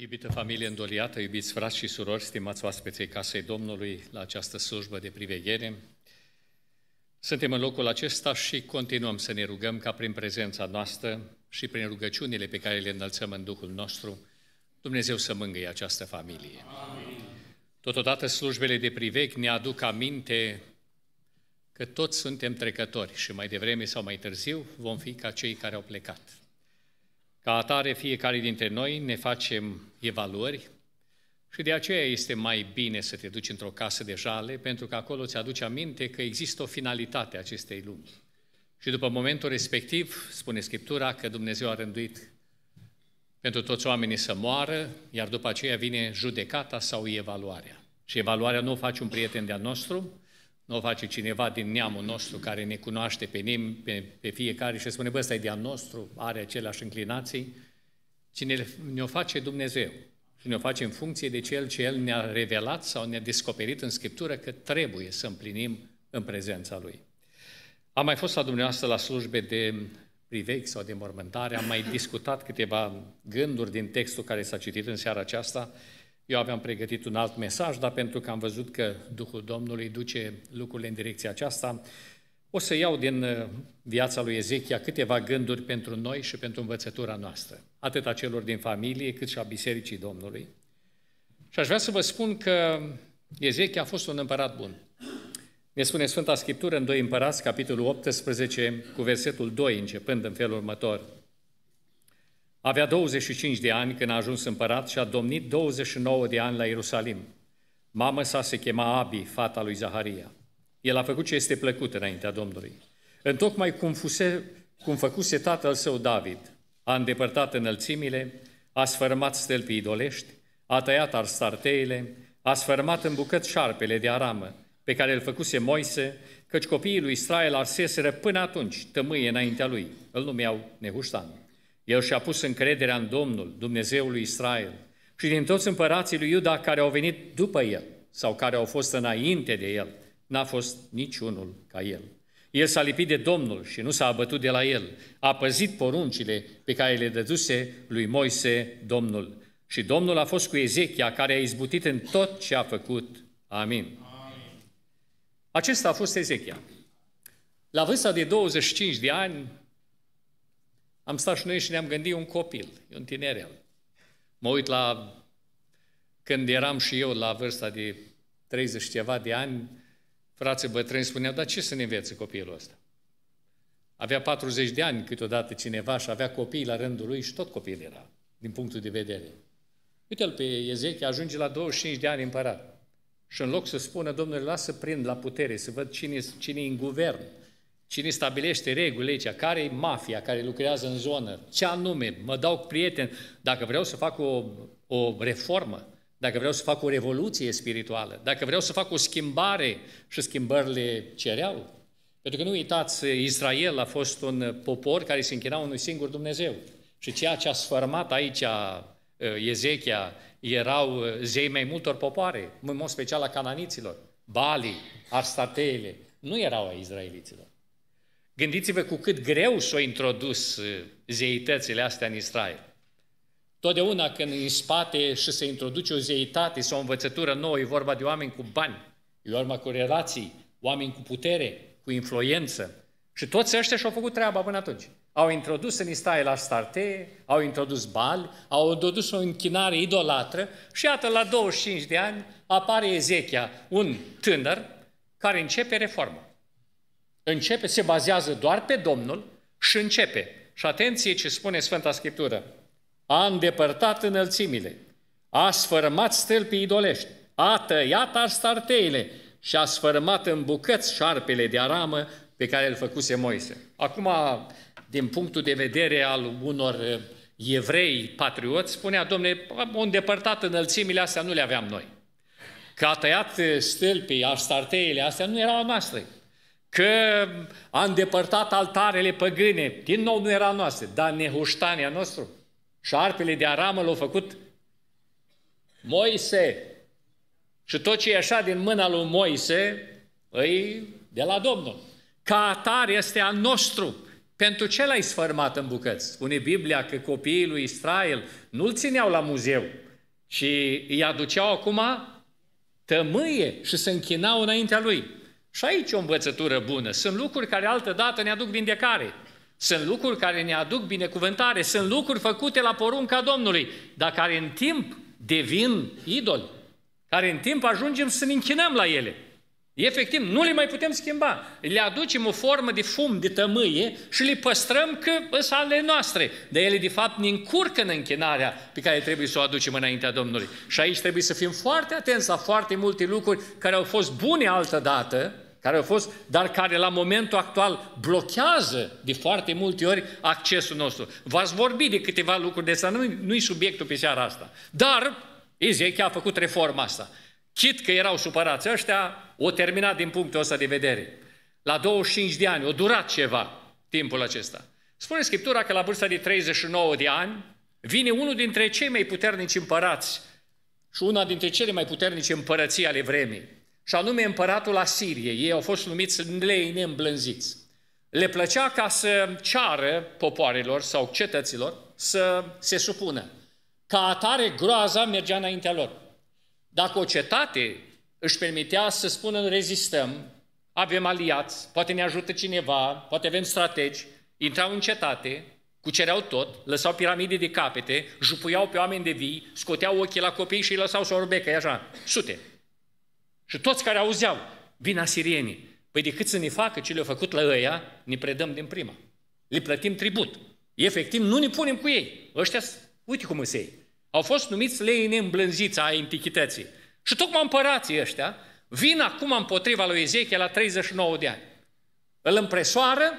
Iubită familie îndoliată, iubiți frați și surori, stimați oaspeței Casei Domnului la această slujbă de priveghere, suntem în locul acesta și continuăm să ne rugăm ca prin prezența noastră și prin rugăciunile pe care le înălțăm în Duhul nostru, Dumnezeu să mângâie această familie. Amin. Totodată slujbele de priveg ne aduc aminte că toți suntem trecători și mai devreme sau mai târziu vom fi ca cei care au plecat. Ca atare, fiecare dintre noi ne facem evaluări și de aceea este mai bine să te duci într-o casă de jale, pentru că acolo ți aduce aminte că există o finalitate a acestei lumi. Și după momentul respectiv, spune Scriptura că Dumnezeu a rânduit pentru toți oamenii să moară, iar după aceea vine judecata sau evaluarea. Și evaluarea nu o face un prieten de-al nostru, nu o face cineva din neamul nostru care ne cunoaște pe, nim, pe, pe fiecare și spune, bă, ăsta e de nostru, are aceleași înclinații, ci ne, ne-o face Dumnezeu. Și ne-o face în funcție de Cel ce El ne-a revelat sau ne-a descoperit în Scriptură că trebuie să împlinim în prezența Lui. Am mai fost la dumneavoastră la slujbe de privec sau de mormântare, am mai discutat câteva gânduri din textul care s-a citit în seara aceasta, eu aveam pregătit un alt mesaj, dar pentru că am văzut că Duhul Domnului duce lucrurile în direcția aceasta, o să iau din uh, viața lui Ezechia câteva gânduri pentru noi și pentru învățătura noastră, atât a celor din familie, cât și a Bisericii Domnului. Și aș vrea să vă spun că Ezechia a fost un împărat bun. Ne spune Sfânta Scriptură în 2 Împărați, capitolul 18, cu versetul 2, începând în felul următor – avea 25 de ani când a ajuns împărat și a domnit 29 de ani la Ierusalim. Mama sa se chema Abi, fata lui Zaharia. El a făcut ce este plăcut înaintea Domnului. Întocmai cum, fuse, cum făcuse tatăl său David, a îndepărtat înălțimile, a sfărmat stâlpii idolești, a tăiat arstarteile, a sfărmat în bucăt șarpele de aramă, pe care îl făcuse Moise, căci copiii lui Israel arseseră până atunci tămâie înaintea lui. Îl numeau Nehuștan. El și-a pus încrederea în Domnul, Dumnezeul lui Israel, și din toți împărații lui Iuda care au venit după el sau care au fost înainte de el, n-a fost niciunul ca el. El s-a lipit de Domnul și nu s-a abătut de la el. A păzit poruncile pe care le dăduse lui Moise Domnul. Și Domnul a fost cu Ezechia, care a izbutit în tot ce a făcut. Amin. Amin. Acesta a fost Ezechia. La vârsta de 25 de ani, am stat și noi și ne-am gândit un copil, un tinerel. Mă uit la când eram și eu la vârsta de 30 ceva de ani, frații bătrâni spuneau, dar ce să ne învețe copilul ăsta? Avea 40 de ani câteodată cineva și avea copii la rândul lui și tot copil era, din punctul de vedere. Uite-l pe Ezechie, ajunge la 25 de ani împărat. Și în loc să spună, domnule, lasă prind la putere, să văd cine, cine e în guvern, Cine stabilește regulile aici? Care e mafia care lucrează în zonă? Ce anume? Mă dau cu prieteni? Dacă vreau să fac o, o reformă, dacă vreau să fac o revoluție spirituală, dacă vreau să fac o schimbare și schimbările cereau. Pentru că nu uitați, Israel a fost un popor care se închina unui singur Dumnezeu. Și ceea ce a sfărmat aici uh, Ezechia erau uh, zei mai multor popoare, în mod special a cananiților. Bali, arstateile, nu erau a israeliților. Gândiți-vă cu cât greu s-au introdus eh, zeitățile astea în Israel. Totdeauna când în spate și se introduce o zeitate sau o învățătură nouă, e vorba de oameni cu bani, e vorba cu relații, oameni cu putere, cu influență. Și toți ăștia și-au făcut treaba până atunci. Au introdus în Israel Astarte, au introdus Bal, au introdus o închinare idolatră și iată, la 25 de ani apare Ezechia, un tânăr care începe reforma. Începe, se bazează doar pe Domnul și începe. Și atenție ce spune Sfânta Scriptură. A îndepărtat înălțimile, a sfărmat stâlpii idolești, a tăiat astarteile și a sfărmat în bucăți șarpele de aramă pe care îl făcuse Moise. Acum, din punctul de vedere al unor uh, evrei patrioți, spunea, domnule, au îndepărtat înălțimile astea nu le aveam noi. Că a tăiat uh, stâlpii, astarteile astea nu erau noastre că a îndepărtat altarele păgâne. Din nou nu era noastră, dar nehuștania nostru. Șarpele de aramă l-au făcut Moise. Și tot ce e așa din mâna lui Moise, îi de la Domnul. Ca atar este al nostru. Pentru ce l-ai sfărmat în bucăți? Spune Biblia că copiii lui Israel nu-l țineau la muzeu, ci îi aduceau acum tămâie și se închinau înaintea lui. Și aici o învățătură bună. Sunt lucruri care altădată ne aduc vindecare. Sunt lucruri care ne aduc binecuvântare. Sunt lucruri făcute la porunca Domnului, dar care în timp devin idoli. Care în timp ajungem să ne închinăm la ele. Efectiv, nu le mai putem schimba. Le aducem o formă de fum, de tămâie și le păstrăm că sunt ale noastre. Dar ele, de fapt, ne încurcă în închinarea pe care trebuie să o aducem înaintea Domnului. Și aici trebuie să fim foarte atenți la foarte multe lucruri care au fost bune altădată, dată, care au fost, dar care la momentul actual blochează de foarte multe ori accesul nostru. V-ați vorbit de câteva lucruri de asta, nu, nu-i subiectul pe seara asta. Dar Ezechia a făcut reforma asta. Chit că erau supărați ăștia, o terminat din punctul ăsta de vedere. La 25 de ani, o durat ceva timpul acesta. Spune Scriptura că la vârsta de 39 de ani vine unul dintre cei mai puternici împărați și una dintre cele mai puternice împărății ale vremii, și anume împăratul Asiriei. Ei au fost numiți lei neîmblânziți. Le plăcea ca să ceară popoarelor sau cetăților să se supună. Ca atare, groaza mergea înaintea lor. Dacă o cetate își permitea să spună rezistăm, avem aliați, poate ne ajută cineva, poate avem strategi, intrau în cetate, cucereau tot, lăsau piramide de capete, jupuiau pe oameni de vii, scoteau ochii la copii și îi lăsau să orbecă, așa, sute. Și toți care auzeau, vin asirienii. Păi decât să ne facă ce le-au făcut la ăia, ne predăm din prima. Le plătim tribut. Efectiv, nu ne punem cu ei. Ăștia, uite cum îs ei. Au fost numiți lei neîmblânziți a antichității. Și tocmai împărații ăștia vin acum împotriva lui Ezechiel la 39 de ani. Îl împresoară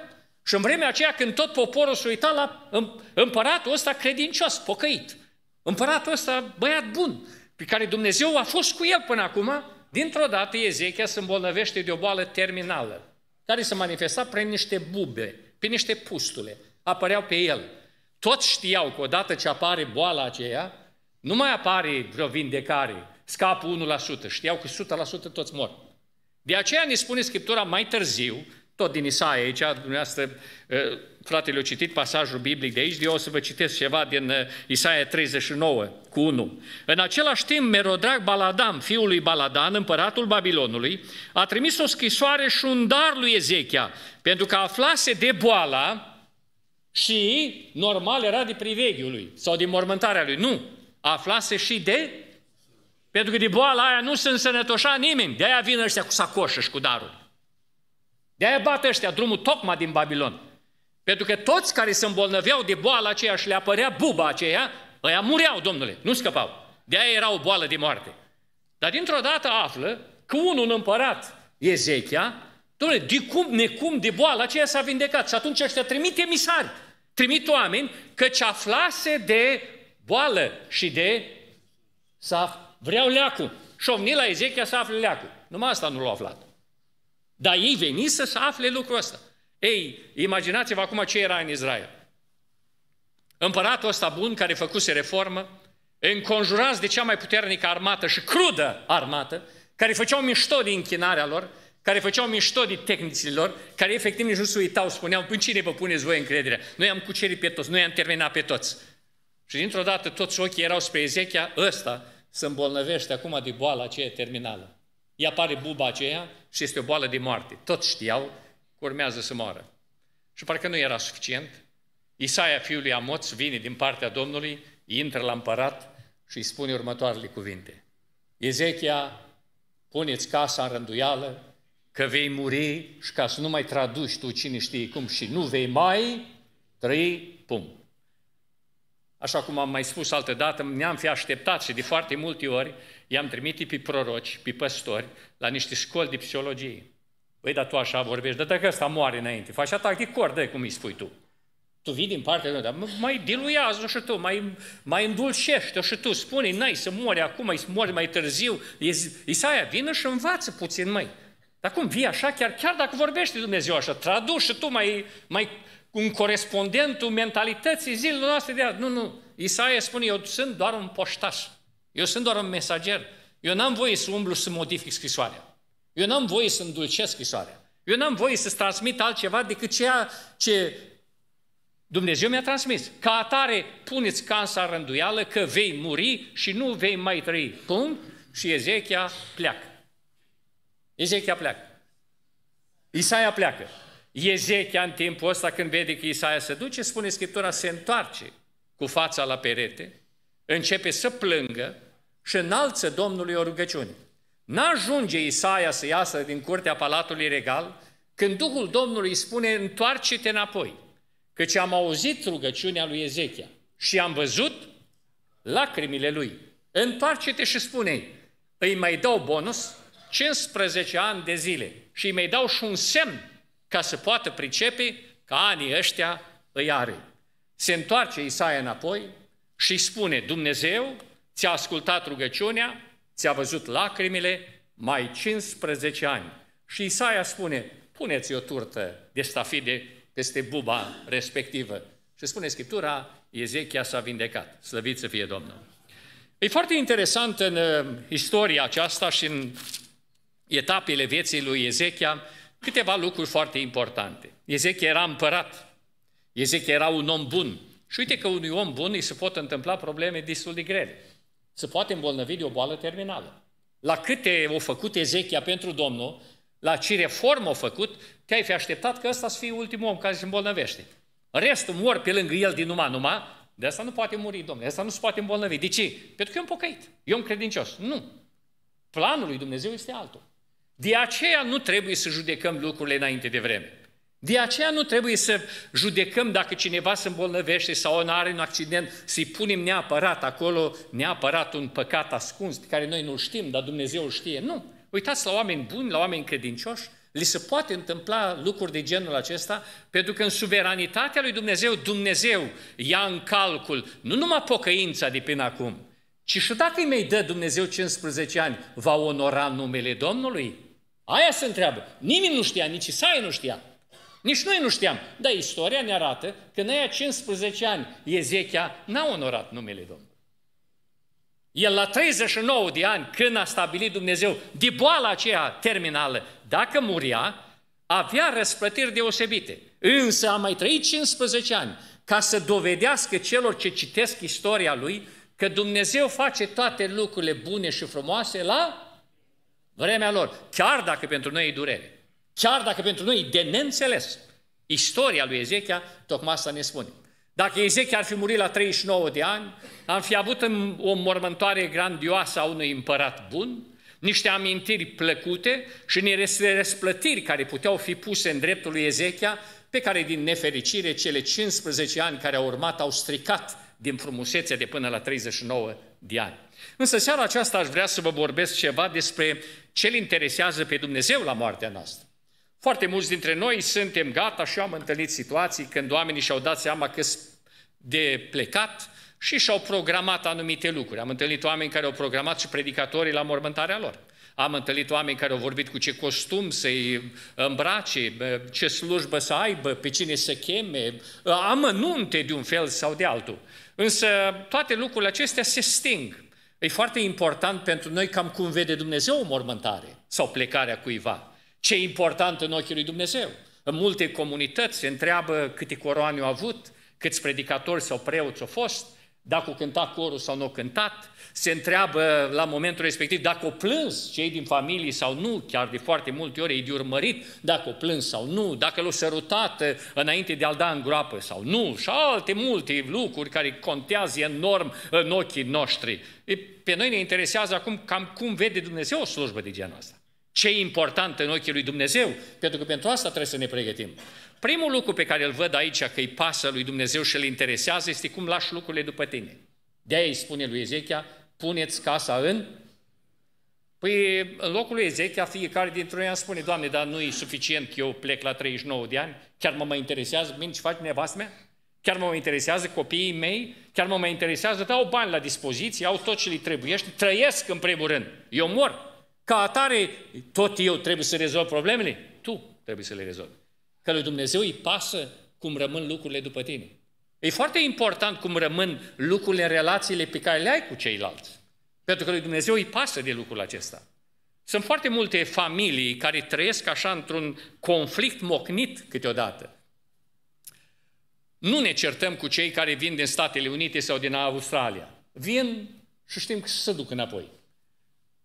și în vremea aceea când tot poporul s-a uitat la împăratul ăsta credincios, pocăit, împăratul ăsta băiat bun, pe care Dumnezeu a fost cu el până acum, Dintr-o dată Ezechia se îmbolnăvește de o boală terminală, care se manifesta prin niște bube, prin niște pustule. Apăreau pe el. Toți știau că odată ce apare boala aceea, nu mai apare vreo vindecare, scapă 1%. Știau că 100% toți mor. De aceea ne spune Scriptura mai târziu, tot din Isaia aici, dumneavoastră, ă, fratele, a citit pasajul biblic de aici, de eu o să vă citesc ceva din ă, Isaia 39, cu 1. În același timp, Merodrag Baladam, fiul lui Baladan, împăratul Babilonului, a trimis o scrisoare și un dar lui Ezechia, pentru că aflase de boala și, normal, era de priveghiul lui sau de mormântarea lui. Nu, aflase și de... Pentru că de boala aia nu se însănătoșa nimeni. De aia vin ăștia cu sacoșă și cu darul. De-aia bat ăștia drumul tocmai din Babilon. Pentru că toți care se îmbolnăveau de boala aceea și le apărea buba aceea, ăia mureau, domnule, nu scăpau. De-aia era o boală de moarte. Dar dintr-o dată află că unul împărat, Ezechia, domnule, de cum, necum, de boala aceea s-a vindecat. Și atunci ăștia trimit emisari, trimit oameni, ce aflase de boală și de să vreau leacul. Și la Ezechia să afle leacul. Numai asta nu l-a aflat. Dar ei veni să afle lucrul ăsta. Ei, imaginați-vă acum ce era în Israel. Împăratul ăsta bun care făcuse reformă, înconjurați de cea mai puternică armată și crudă armată, care făceau mișto de închinarea lor, care făceau mișto de lor, care efectiv nici nu se uitau, spuneau, până cine vă puneți voi încrederea? Noi am cucerit pe toți, noi am terminat pe toți. Și dintr-o dată toți ochii erau spre Ezechia, ăsta se îmbolnăvește acum de boala aceea terminală îi apare buba aceea și este o boală de moarte. Tot știau că urmează să moară. Și parcă nu era suficient. Isaia, fiul lui Amoț, vine din partea Domnului, intră la împărat și îi spune următoarele cuvinte. Ezechia, puneți casa în rânduială, că vei muri și ca să nu mai traduci tu cine știe cum și nu vei mai trăi, punct. Așa cum am mai spus altă dată, ne-am fi așteptat și de foarte multe ori i-am trimit pe proroci, pe păstori, la niște școli de psihologie. Păi, dar tu așa vorbești, dar dacă ăsta moare înainte, faci atac de de cum îi spui tu. Tu vii din partea lui, dar mai diluează și tu, mai, mai îndulcește și tu, spune, n-ai să mori acum, să mori mai târziu. Isaia, vină și învață puțin, mai. Dar cum vii așa, chiar, chiar dacă vorbește Dumnezeu așa, traduci și tu mai, mai un corespondentul mentalității zilele noastre de azi. Nu, nu. Isaia spune, eu sunt doar un poștaș. Eu sunt doar un mesager. Eu n-am voie să umblu să modific scrisoarea. Eu n-am voie să îndulcesc scrisoarea. Eu n-am voie să transmit altceva decât ceea ce Dumnezeu mi-a transmis. Ca atare, puneți cansa rânduială că vei muri și nu vei mai trăi. Punct. Și Ezechia pleacă. Ezechia pleacă. Isaia pleacă. Ezechia în timpul ăsta când vede că Isaia se duce, spune Scriptura, se întoarce cu fața la perete, începe să plângă și înalță Domnului o rugăciune. N-ajunge Isaia să iasă din curtea Palatului Regal când Duhul Domnului îi spune, întoarce-te înapoi, căci am auzit rugăciunea lui Ezechia și am văzut lacrimile lui. Întoarce-te și spune îi mai dau bonus 15 ani de zile și îi mai dau și un semn ca să poată pricepe că anii ăștia îi are. Se întoarce Isaia înapoi și spune, Dumnezeu ți-a ascultat rugăciunea, ți-a văzut lacrimile, mai 15 ani. Și Isaia spune, puneți o turtă de stafide peste buba respectivă. Și spune Scriptura, Ezechia s-a vindecat. Slăvit să fie Domnul! E foarte interesant în uh, istoria aceasta și în etapele vieții lui Ezechia, câteva lucruri foarte importante. Ezeche era împărat, Ezeche era un om bun. Și uite că unui om bun îi se pot întâmpla probleme destul de grele. Se poate îmbolnăvi de o boală terminală. La câte o făcut Ezechia pentru Domnul, la ce reformă o făcut, te-ai fi așteptat că ăsta să fie ultimul om care se îmbolnăvește. Restul mor pe lângă el din numai numai, de asta nu poate muri, domnule, asta nu se poate îmbolnăvi. De ce? Pentru că eu am pocăit, eu am credincios. Nu. Planul lui Dumnezeu este altul. De aceea nu trebuie să judecăm lucrurile înainte de vreme. De aceea nu trebuie să judecăm dacă cineva se îmbolnăvește sau nu are un accident, să-i punem neapărat acolo, neapărat un păcat ascuns, pe care noi nu știm, dar Dumnezeu îl știe. Nu. Uitați la oameni buni, la oameni credincioși, li se poate întâmpla lucruri de genul acesta, pentru că în suveranitatea lui Dumnezeu, Dumnezeu ia în calcul nu numai pocăința de până acum, ci și dacă îi mai dă Dumnezeu 15 ani, va onora numele Domnului? Aia se întreabă. Nimeni nu știa, nici Isaia nu știa. Nici noi nu știam. Dar istoria ne arată că în aia 15 ani Ezechia n-a onorat numele Domnului. El la 39 de ani, când a stabilit Dumnezeu, de boala aceea terminală, dacă muria, avea răsplătiri deosebite. Însă a mai trăit 15 ani ca să dovedească celor ce citesc istoria lui că Dumnezeu face toate lucrurile bune și frumoase la vremea lor, chiar dacă pentru noi e durere, chiar dacă pentru noi e de neînțeles. Istoria lui Ezechia tocmai asta ne spune. Dacă Ezechia ar fi murit la 39 de ani, am fi avut o mormântare grandioasă a unui împărat bun, niște amintiri plăcute și niște răsplătiri care puteau fi puse în dreptul lui Ezechia, pe care din nefericire cele 15 ani care au urmat au stricat din frumusețea de până la 39 de ani. Însă seara aceasta aș vrea să vă vorbesc ceva despre ce îl interesează pe Dumnezeu la moartea noastră. Foarte mulți dintre noi suntem gata și am întâlnit situații când oamenii și-au dat seama că de plecat și și-au programat anumite lucruri. Am întâlnit oameni care au programat și predicatorii la mormântarea lor. Am întâlnit oameni care au vorbit cu ce costum să-i îmbrace, ce slujbă să aibă, pe cine să cheme, amănunte de un fel sau de altul. Însă toate lucrurile acestea se sting. E foarte important pentru noi cam cum vede Dumnezeu o mormântare sau plecarea cuiva. Ce e important în ochii lui Dumnezeu? În multe comunități se întreabă câte coroane au avut, câți predicatori sau preoți au fost, dacă o cânta corul sau nu o cântat, se întreabă la momentul respectiv dacă o plâns cei din familie sau nu, chiar de foarte multe ori e de urmărit dacă o plâns sau nu, dacă l-o sărutat uh, înainte de a-l da în groapă sau nu și alte multe lucruri care contează enorm în ochii noștri. Pe noi ne interesează acum cam cum vede Dumnezeu o slujbă de genul ăsta ce e important în ochii lui Dumnezeu, pentru că pentru asta trebuie să ne pregătim. Primul lucru pe care îl văd aici că îi pasă lui Dumnezeu și îl interesează este cum lași lucrurile după tine. De-aia îi spune lui Ezechia, puneți casa în... Păi în locul lui Ezechia, fiecare dintre noi îmi spune, Doamne, dar nu e suficient că eu plec la 39 de ani, chiar mă mai interesează mine ce face nevastă mea? Chiar mă mai interesează copiii mei, chiar mă mai interesează, dau bani la dispoziție, au tot ce li trebuie, trăiesc în primul rând, eu mor, ca atare, tot eu trebuie să rezolv problemele? Tu trebuie să le rezolvi. Că lui Dumnezeu îi pasă cum rămân lucrurile după tine. E foarte important cum rămân lucrurile în relațiile pe care le ai cu ceilalți. Pentru că lui Dumnezeu îi pasă de lucrul acesta. Sunt foarte multe familii care trăiesc așa într-un conflict mocnit câteodată. Nu ne certăm cu cei care vin din Statele Unite sau din Australia. Vin și știm că se duc înapoi.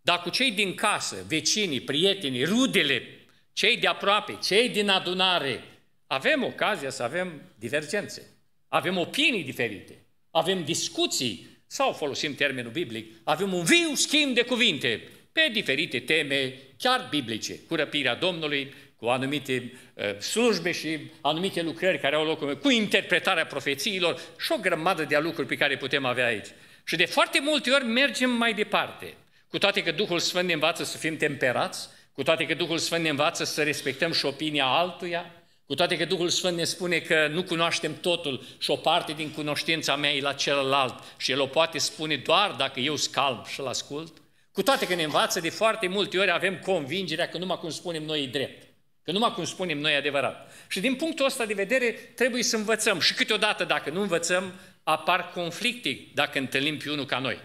Dar cu cei din casă, vecinii, prietenii, rudele, cei de aproape, cei din adunare, avem ocazia să avem divergențe. Avem opinii diferite. Avem discuții, sau folosim termenul biblic, avem un viu schimb de cuvinte pe diferite teme, chiar biblice, cu răpirea Domnului, cu anumite uh, slujbe și anumite lucrări care au loc, cu interpretarea profețiilor și o grămadă de lucruri pe care putem avea aici. Și de foarte multe ori mergem mai departe – cu toate că Duhul Sfânt ne învață să fim temperați, cu toate că Duhul Sfânt ne învață să respectăm și opinia altuia, cu toate că Duhul Sfânt ne spune că nu cunoaștem totul și o parte din cunoștința mea e la celălalt și El o poate spune doar dacă eu sunt calm și îl ascult, cu toate că ne învață de foarte multe ori avem convingerea că numai cum spunem noi e drept, că numai cum spunem noi e adevărat. Și din punctul ăsta de vedere trebuie să învățăm și câteodată dacă nu învățăm apar conflicte dacă întâlnim pe unul ca noi.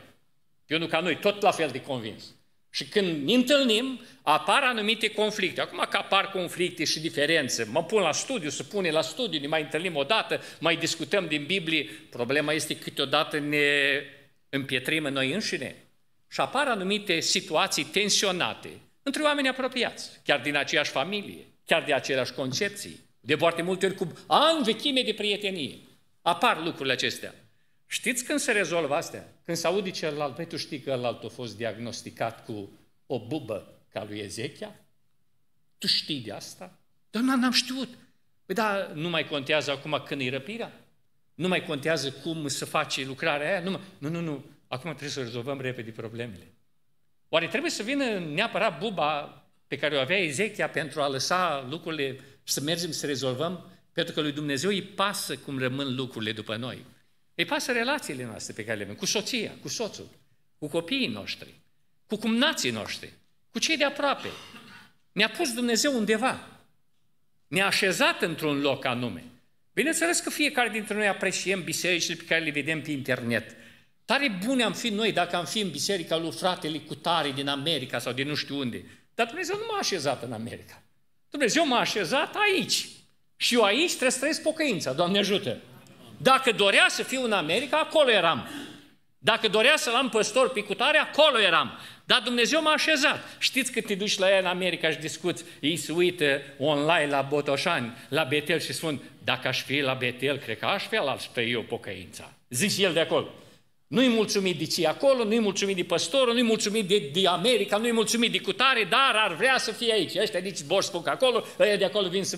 Unul ca noi tot la fel de convins. Și când ne întâlnim, apar anumite conflicte. Acum că apar conflicte și diferențe, mă pun la studiu, se pune la studiu, ne mai întâlnim odată, mai discutăm din Biblie. Problema este câteodată ne împietrim în noi înșine. Și apar anumite situații tensionate între oameni apropiați, chiar din aceeași familie, chiar de aceleași concepții, de foarte multe ori cu ani vechime de prietenie. Apar lucrurile acestea. Știți când se rezolvă astea? Când se aude celălalt, păi tu știi că ălalt a fost diagnosticat cu o bubă ca lui Ezechia? Tu știi de asta? Dar nu am știut. Păi da, nu mai contează acum când e răpirea? Nu mai contează cum să face lucrarea aia? Nu, nu, nu, nu. Acum trebuie să rezolvăm repede problemele. Oare trebuie să vină neapărat buba pe care o avea Ezechia pentru a lăsa lucrurile să mergem să rezolvăm? Pentru că lui Dumnezeu îi pasă cum rămân lucrurile după noi. Îi pasă relațiile noastre pe care le avem, cu soția, cu soțul, cu copiii noștri, cu cumnații noștri, cu cei de aproape. Ne-a pus Dumnezeu undeva. Ne-a așezat într-un loc anume. Bineînțeles că fiecare dintre noi apreciem bisericile pe care le vedem pe internet. Tare bune am fi noi dacă am fi în biserica lui fratele Cutare din America sau din nu știu unde. Dar Dumnezeu nu m-a așezat în America. Dumnezeu m-a așezat aici. Și eu aici trebuie să trăiesc pocăința, Doamne ajută! Dacă dorea să fiu în America, acolo eram. Dacă dorea să-l am păstor picutare, acolo eram. Dar Dumnezeu m-a așezat. Știți că te duci la ea în America și discuți, ei se uită online la Botoșani, la Betel și spun, dacă aș fi la Betel, cred că aș fi al spre eu pocăința. Zici el de acolo. Nu-i mulțumit de ce acolo, nu-i mulțumit de păstorul, nu-i mulțumit de, de America, nu-i mulțumit de cutare, dar ar vrea să fie aici. Ăștia nici boși spun că acolo, ăia de acolo vin să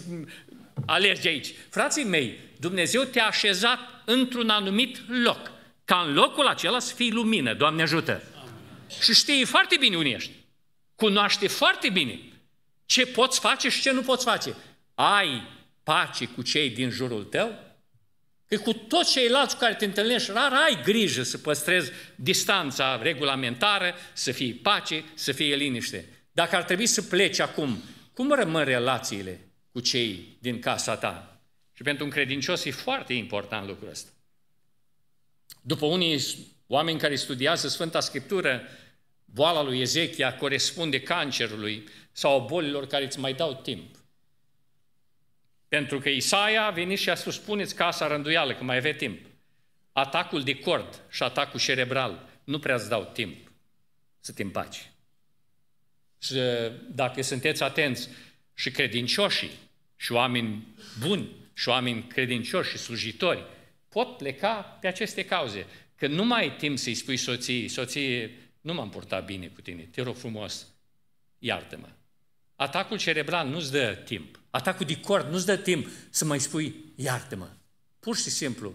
alergi aici. Frații mei, Dumnezeu te-a așezat într-un anumit loc, ca în locul acela să fii lumină, Doamne ajută. Amin. Și știi foarte bine unde ești. Cunoaște foarte bine ce poți face și ce nu poți face. Ai pace cu cei din jurul tău? Că cu toți ceilalți cu care te întâlnești rar ai grijă să păstrezi distanța regulamentară, să fie pace, să fie liniște. Dacă ar trebui să pleci acum, cum rămân relațiile? cu cei din casa ta. Și pentru un credincios e foarte important lucrul ăsta. După unii oameni care studiază Sfânta Scriptură, boala lui Ezechia corespunde cancerului sau bolilor care îți mai dau timp. Pentru că Isaia a venit și a spus, puneți casa rânduială, că mai aveți timp. Atacul de cord și atacul cerebral nu prea îți dau timp să te împaci. Și dacă sunteți atenți, și credincioșii și oameni buni și oameni credincioși și slujitori pot pleca pe aceste cauze. Că nu mai ai timp să-i spui soției, soție, nu m-am purtat bine cu tine, te rog frumos, iartă-mă. Atacul cerebral nu-ți dă timp. Atacul de cord nu-ți dă timp să mai spui, iartă-mă. Pur și simplu,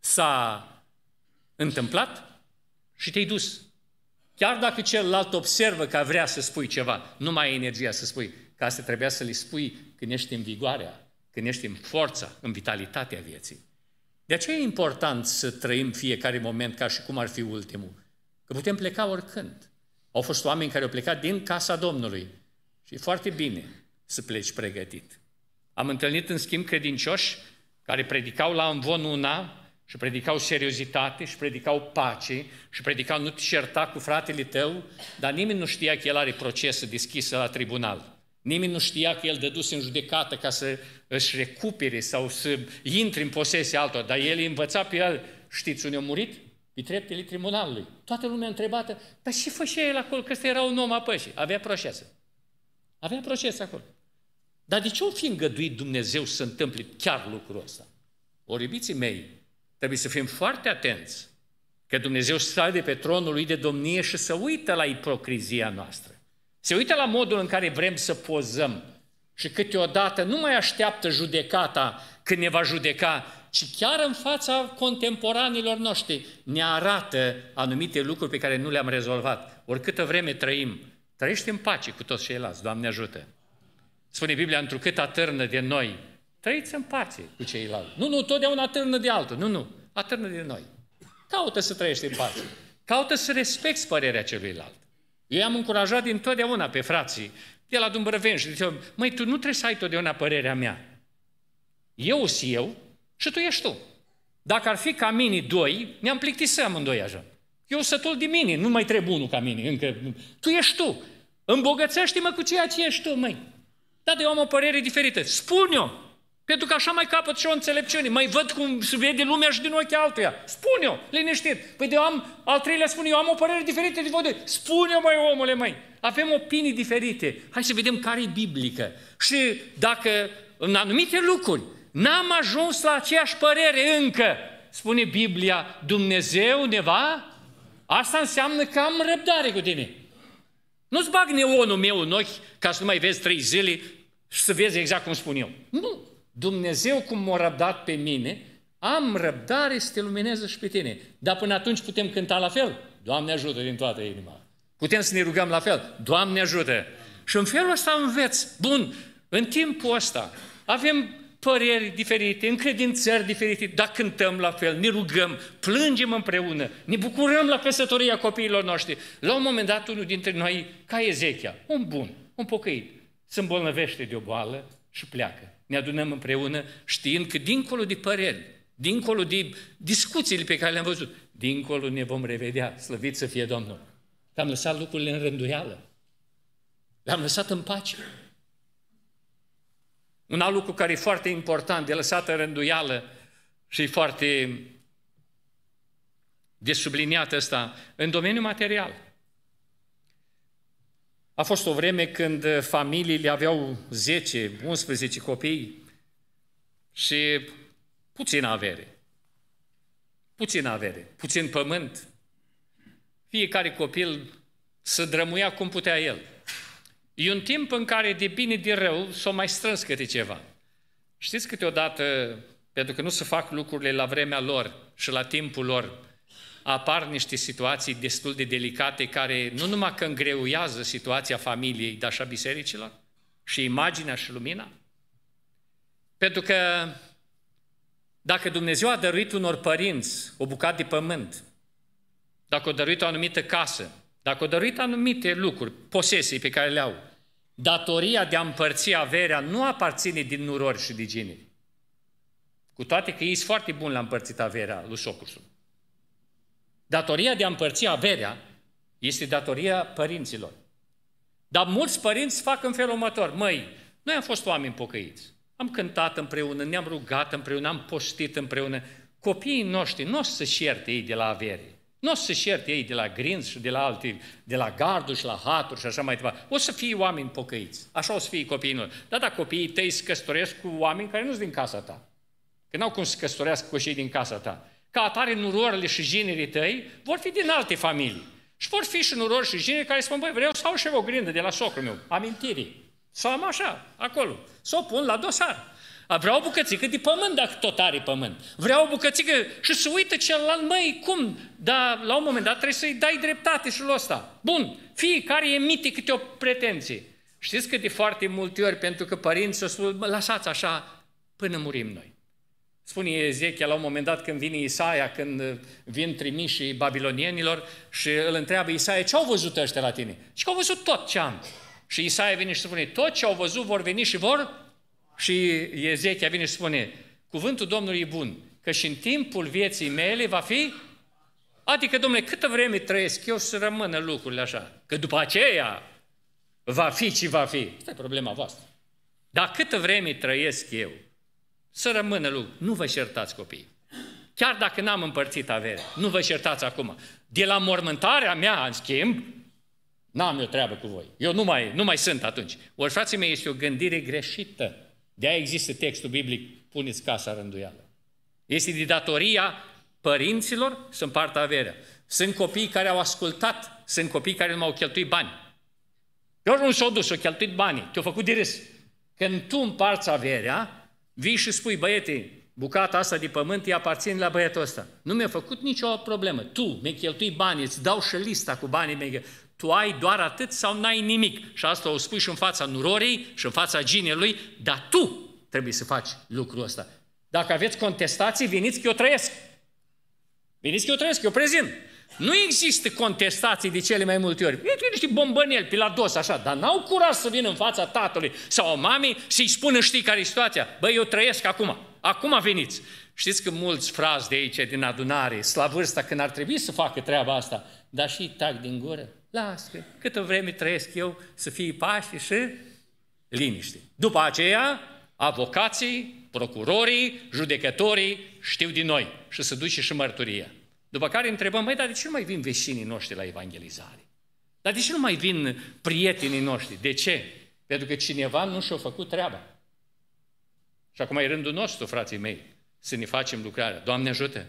s-a întâmplat și te-ai dus. Chiar dacă celălalt observă că vrea să spui ceva, nu mai ai energia să spui, ca să trebuia să le spui când ești în vigoarea, când ești în forța, în vitalitatea vieții. De aceea e important să trăim fiecare moment ca și cum ar fi ultimul. Că putem pleca oricând. Au fost oameni care au plecat din casa Domnului. Și e foarte bine să pleci pregătit. Am întâlnit, în schimb, credincioși care predicau la învon una și predicau seriozitate și predicau pace și predicau nu te certa cu fratele tău, dar nimeni nu știa că el are proces deschis la tribunal. Nimeni nu știa că el dăduse în judecată ca să își recupere sau să intre în posesia altor, dar el îi învăța pe el, știți unde a murit? Pe treptele tribunalului. Toată lumea întrebată, dar ce făcea el acolo? Că ăsta era un om a pășii. Avea proces. Avea proces acolo. Dar de ce o fi îngăduit Dumnezeu să întâmple chiar lucrul ăsta? Oribiții mei, trebuie să fim foarte atenți că Dumnezeu stă de pe tronul lui de domnie și să uită la ipocrizia noastră. Se uită la modul în care vrem să pozăm și câteodată nu mai așteaptă judecata când ne va judeca, ci chiar în fața contemporanilor noștri ne arată anumite lucruri pe care nu le-am rezolvat. Oricâtă vreme trăim, trăiește în pace cu toți ceilalți, Doamne ajută! Spune Biblia, întrucât atârnă de noi, trăiți în pace cu ceilalți. Nu, nu, totdeauna atârnă de altul, nu, nu, atârnă de noi. Caută să trăiești în pace, caută să respecti părerea celuilalt. Eu am încurajat din totdeauna pe frații, de la Dumbrăven și ziceam, măi, tu nu trebuie să ai totdeauna părerea mea. Eu sunt eu și tu ești tu. Dacă ar fi ca mine doi, ne-am să amândoi așa. Eu tot de mine, nu mai trebuie unul ca mine. Încă... Tu ești tu. Îmbogățește-mă cu ceea ce ești tu, măi. Da, de eu am o părere diferită. Spune-o! Pentru că așa mai capăt și o înțelepciune. Mai văd cum se vede lumea și din ochii altuia. Spune-o, liniștit. Păi de am, al treilea spune, eu am o părere diferită de voi Spune-o, mai omule, mai. Avem opinii diferite. Hai să vedem care e biblică. Și dacă în anumite lucruri n-am ajuns la aceeași părere încă, spune Biblia, Dumnezeu ne va? Asta înseamnă că am răbdare cu tine. Nu-ți bag neonul meu în ochi ca să nu mai vezi trei zile și să vezi exact cum spun eu. Nu, Dumnezeu cum m-a răbdat pe mine, am răbdare să te lumineze și pe tine. Dar până atunci putem cânta la fel? Doamne ajută din toată inima. Putem să ne rugăm la fel? Doamne ajută! Și în felul ăsta înveți. Bun, în timpul ăsta avem păreri diferite, încredințări diferite, dar cântăm la fel, ne rugăm, plângem împreună, ne bucurăm la căsătoria copiilor noștri. La un moment dat, unul dintre noi, ca Ezechia, un bun, un pocăit, se îmbolnăvește de o boală și pleacă ne adunăm împreună știind că dincolo de păreri, dincolo de discuțiile pe care le-am văzut, dincolo ne vom revedea, slăvit să fie Domnul. Că am lăsat lucrurile în rânduială. Le-am lăsat în pace. Un alt lucru care e foarte important, de lăsat în rânduială și foarte desubliniat ăsta, în domeniul material. A fost o vreme când eh, familiile aveau 10, 11 copii și puțin avere. Puțin avere, puțin pământ. Fiecare copil să drămuia cum putea el. E un timp în care de bine, de rău, s-o mai strâns câte ceva. Știți câteodată, pentru că nu se fac lucrurile la vremea lor și la timpul lor, apar niște situații destul de delicate care nu numai că îngreuiază situația familiei, dar și a bisericilor și imaginea și lumina. Pentru că dacă Dumnezeu a dăruit unor părinți o bucată de pământ, dacă a dăruit o anumită casă, dacă a dăruit anumite lucruri, posesii pe care le au, datoria de a împărți averea nu aparține din nurori și de gine. Cu toate că ei sunt foarte buni la împărțit averea lui socursul. Datoria de a împărți averea este datoria părinților. Dar mulți părinți fac în felul următor. Măi, noi am fost oameni pocăiți. Am cântat împreună, ne-am rugat împreună, am postit împreună. Copiii noștri nu o să-și ierte ei de la avere. Nu o să-și ierte ei de la grinzi și de la alte, de la garduri și la haturi și așa mai departe. O să fie oameni pocăiți. Așa o să fie copiii noștri. Dar da, copiii tăi se căsătoresc cu oameni care nu sunt din casa ta. Că n-au cum să se căsătorească cu cei din casa ta ca atare nurorile și ginerii tăi, vor fi din alte familii. Și vor fi și nurori și ginerii care spun, băi, vreau să au și o grindă de la socrul meu, amintirii. Să am așa, acolo. Să o pun la dosar. Vreau o bucățică de pământ, dacă tot are pământ. Vreau o bucățică și să uită celălalt, măi, cum? Dar la un moment dat trebuie să-i dai dreptate și lui ăsta. Bun, fiecare emite câte o pretenție. Știți că de foarte multe ori, pentru că părinții să spun, lăsați așa până murim noi. Spune Ezechiel la un moment dat când vine Isaia, când vin trimișii babilonienilor și îl întreabă Isaia, ce au văzut ăștia la tine? Și că au văzut tot ce am. Și Isaia vine și spune, tot ce au văzut vor veni și vor? Și Ezechiel vine și spune, cuvântul Domnului e bun, că și în timpul vieții mele va fi Adică, domnule, câtă vreme trăiesc eu să rămână lucrurile așa. Că după aceea va fi ce va fi. Asta e problema voastră. Dar câtă vreme trăiesc eu, să rămână lucru. Nu vă certați copiii. Chiar dacă n-am împărțit avere, nu vă certați acum. De la mormântarea mea, în schimb, n-am eu treabă cu voi. Eu nu mai, nu mai sunt atunci. Ori, frații mei, este o gândire greșită. De-aia există textul biblic, puneți casa rânduială. Este de datoria părinților să împartă averea. Sunt copii care au ascultat, sunt copii care nu m-au cheltuit bani. Eu nu s-au dus, au cheltuit banii, te-au făcut de râs. Când tu împarți averea, Vii și spui, băiete, bucata asta de pământ îi aparține la băiatul ăsta. Nu mi-a făcut nicio problemă. Tu mi-ai cheltuit banii, îți dau și lista cu banii mei. Tu ai doar atât sau n-ai nimic. Și asta o spui și în fața nurorii și în fața ginelui, dar tu trebuie să faci lucrul ăsta. Dacă aveți contestații, veniți că eu trăiesc. Veniți că eu trăiesc, eu prezint. Nu există contestații de cele mai multe ori. Ei niște bombăneli, pilados, așa, dar n-au curaj să vină în fața tatălui sau a mamei și-i spună, știi care e situația? Băi, eu trăiesc acum, acum veniți. Știți că mulți frați de aici, din adunare, la vârsta când ar trebui să facă treaba asta, dar și tac din gură, Lasă. că câtă vreme trăiesc eu să fie pași și liniște. După aceea, avocații, procurorii, judecătorii știu din noi și se duce și mărturia. După care întrebăm, mai dar de ce nu mai vin vecinii noștri la evangelizare? Dar de ce nu mai vin prietenii noștri? De ce? Pentru că cineva nu și-a făcut treaba. Și acum e rândul nostru, frații mei, să ne facem lucrarea. Doamne ajută!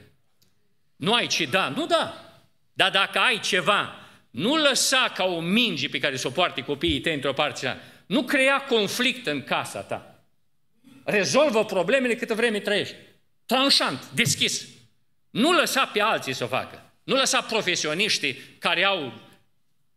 Nu ai ce da, nu da. Dar dacă ai ceva, nu lăsa ca o minge pe care să o poarte copiii tăi într-o parte. Nu crea conflict în casa ta. Rezolvă problemele câtă vreme trăiești. Tranșant, deschis. Nu lăsa pe alții să o facă. Nu lăsa profesioniștii care au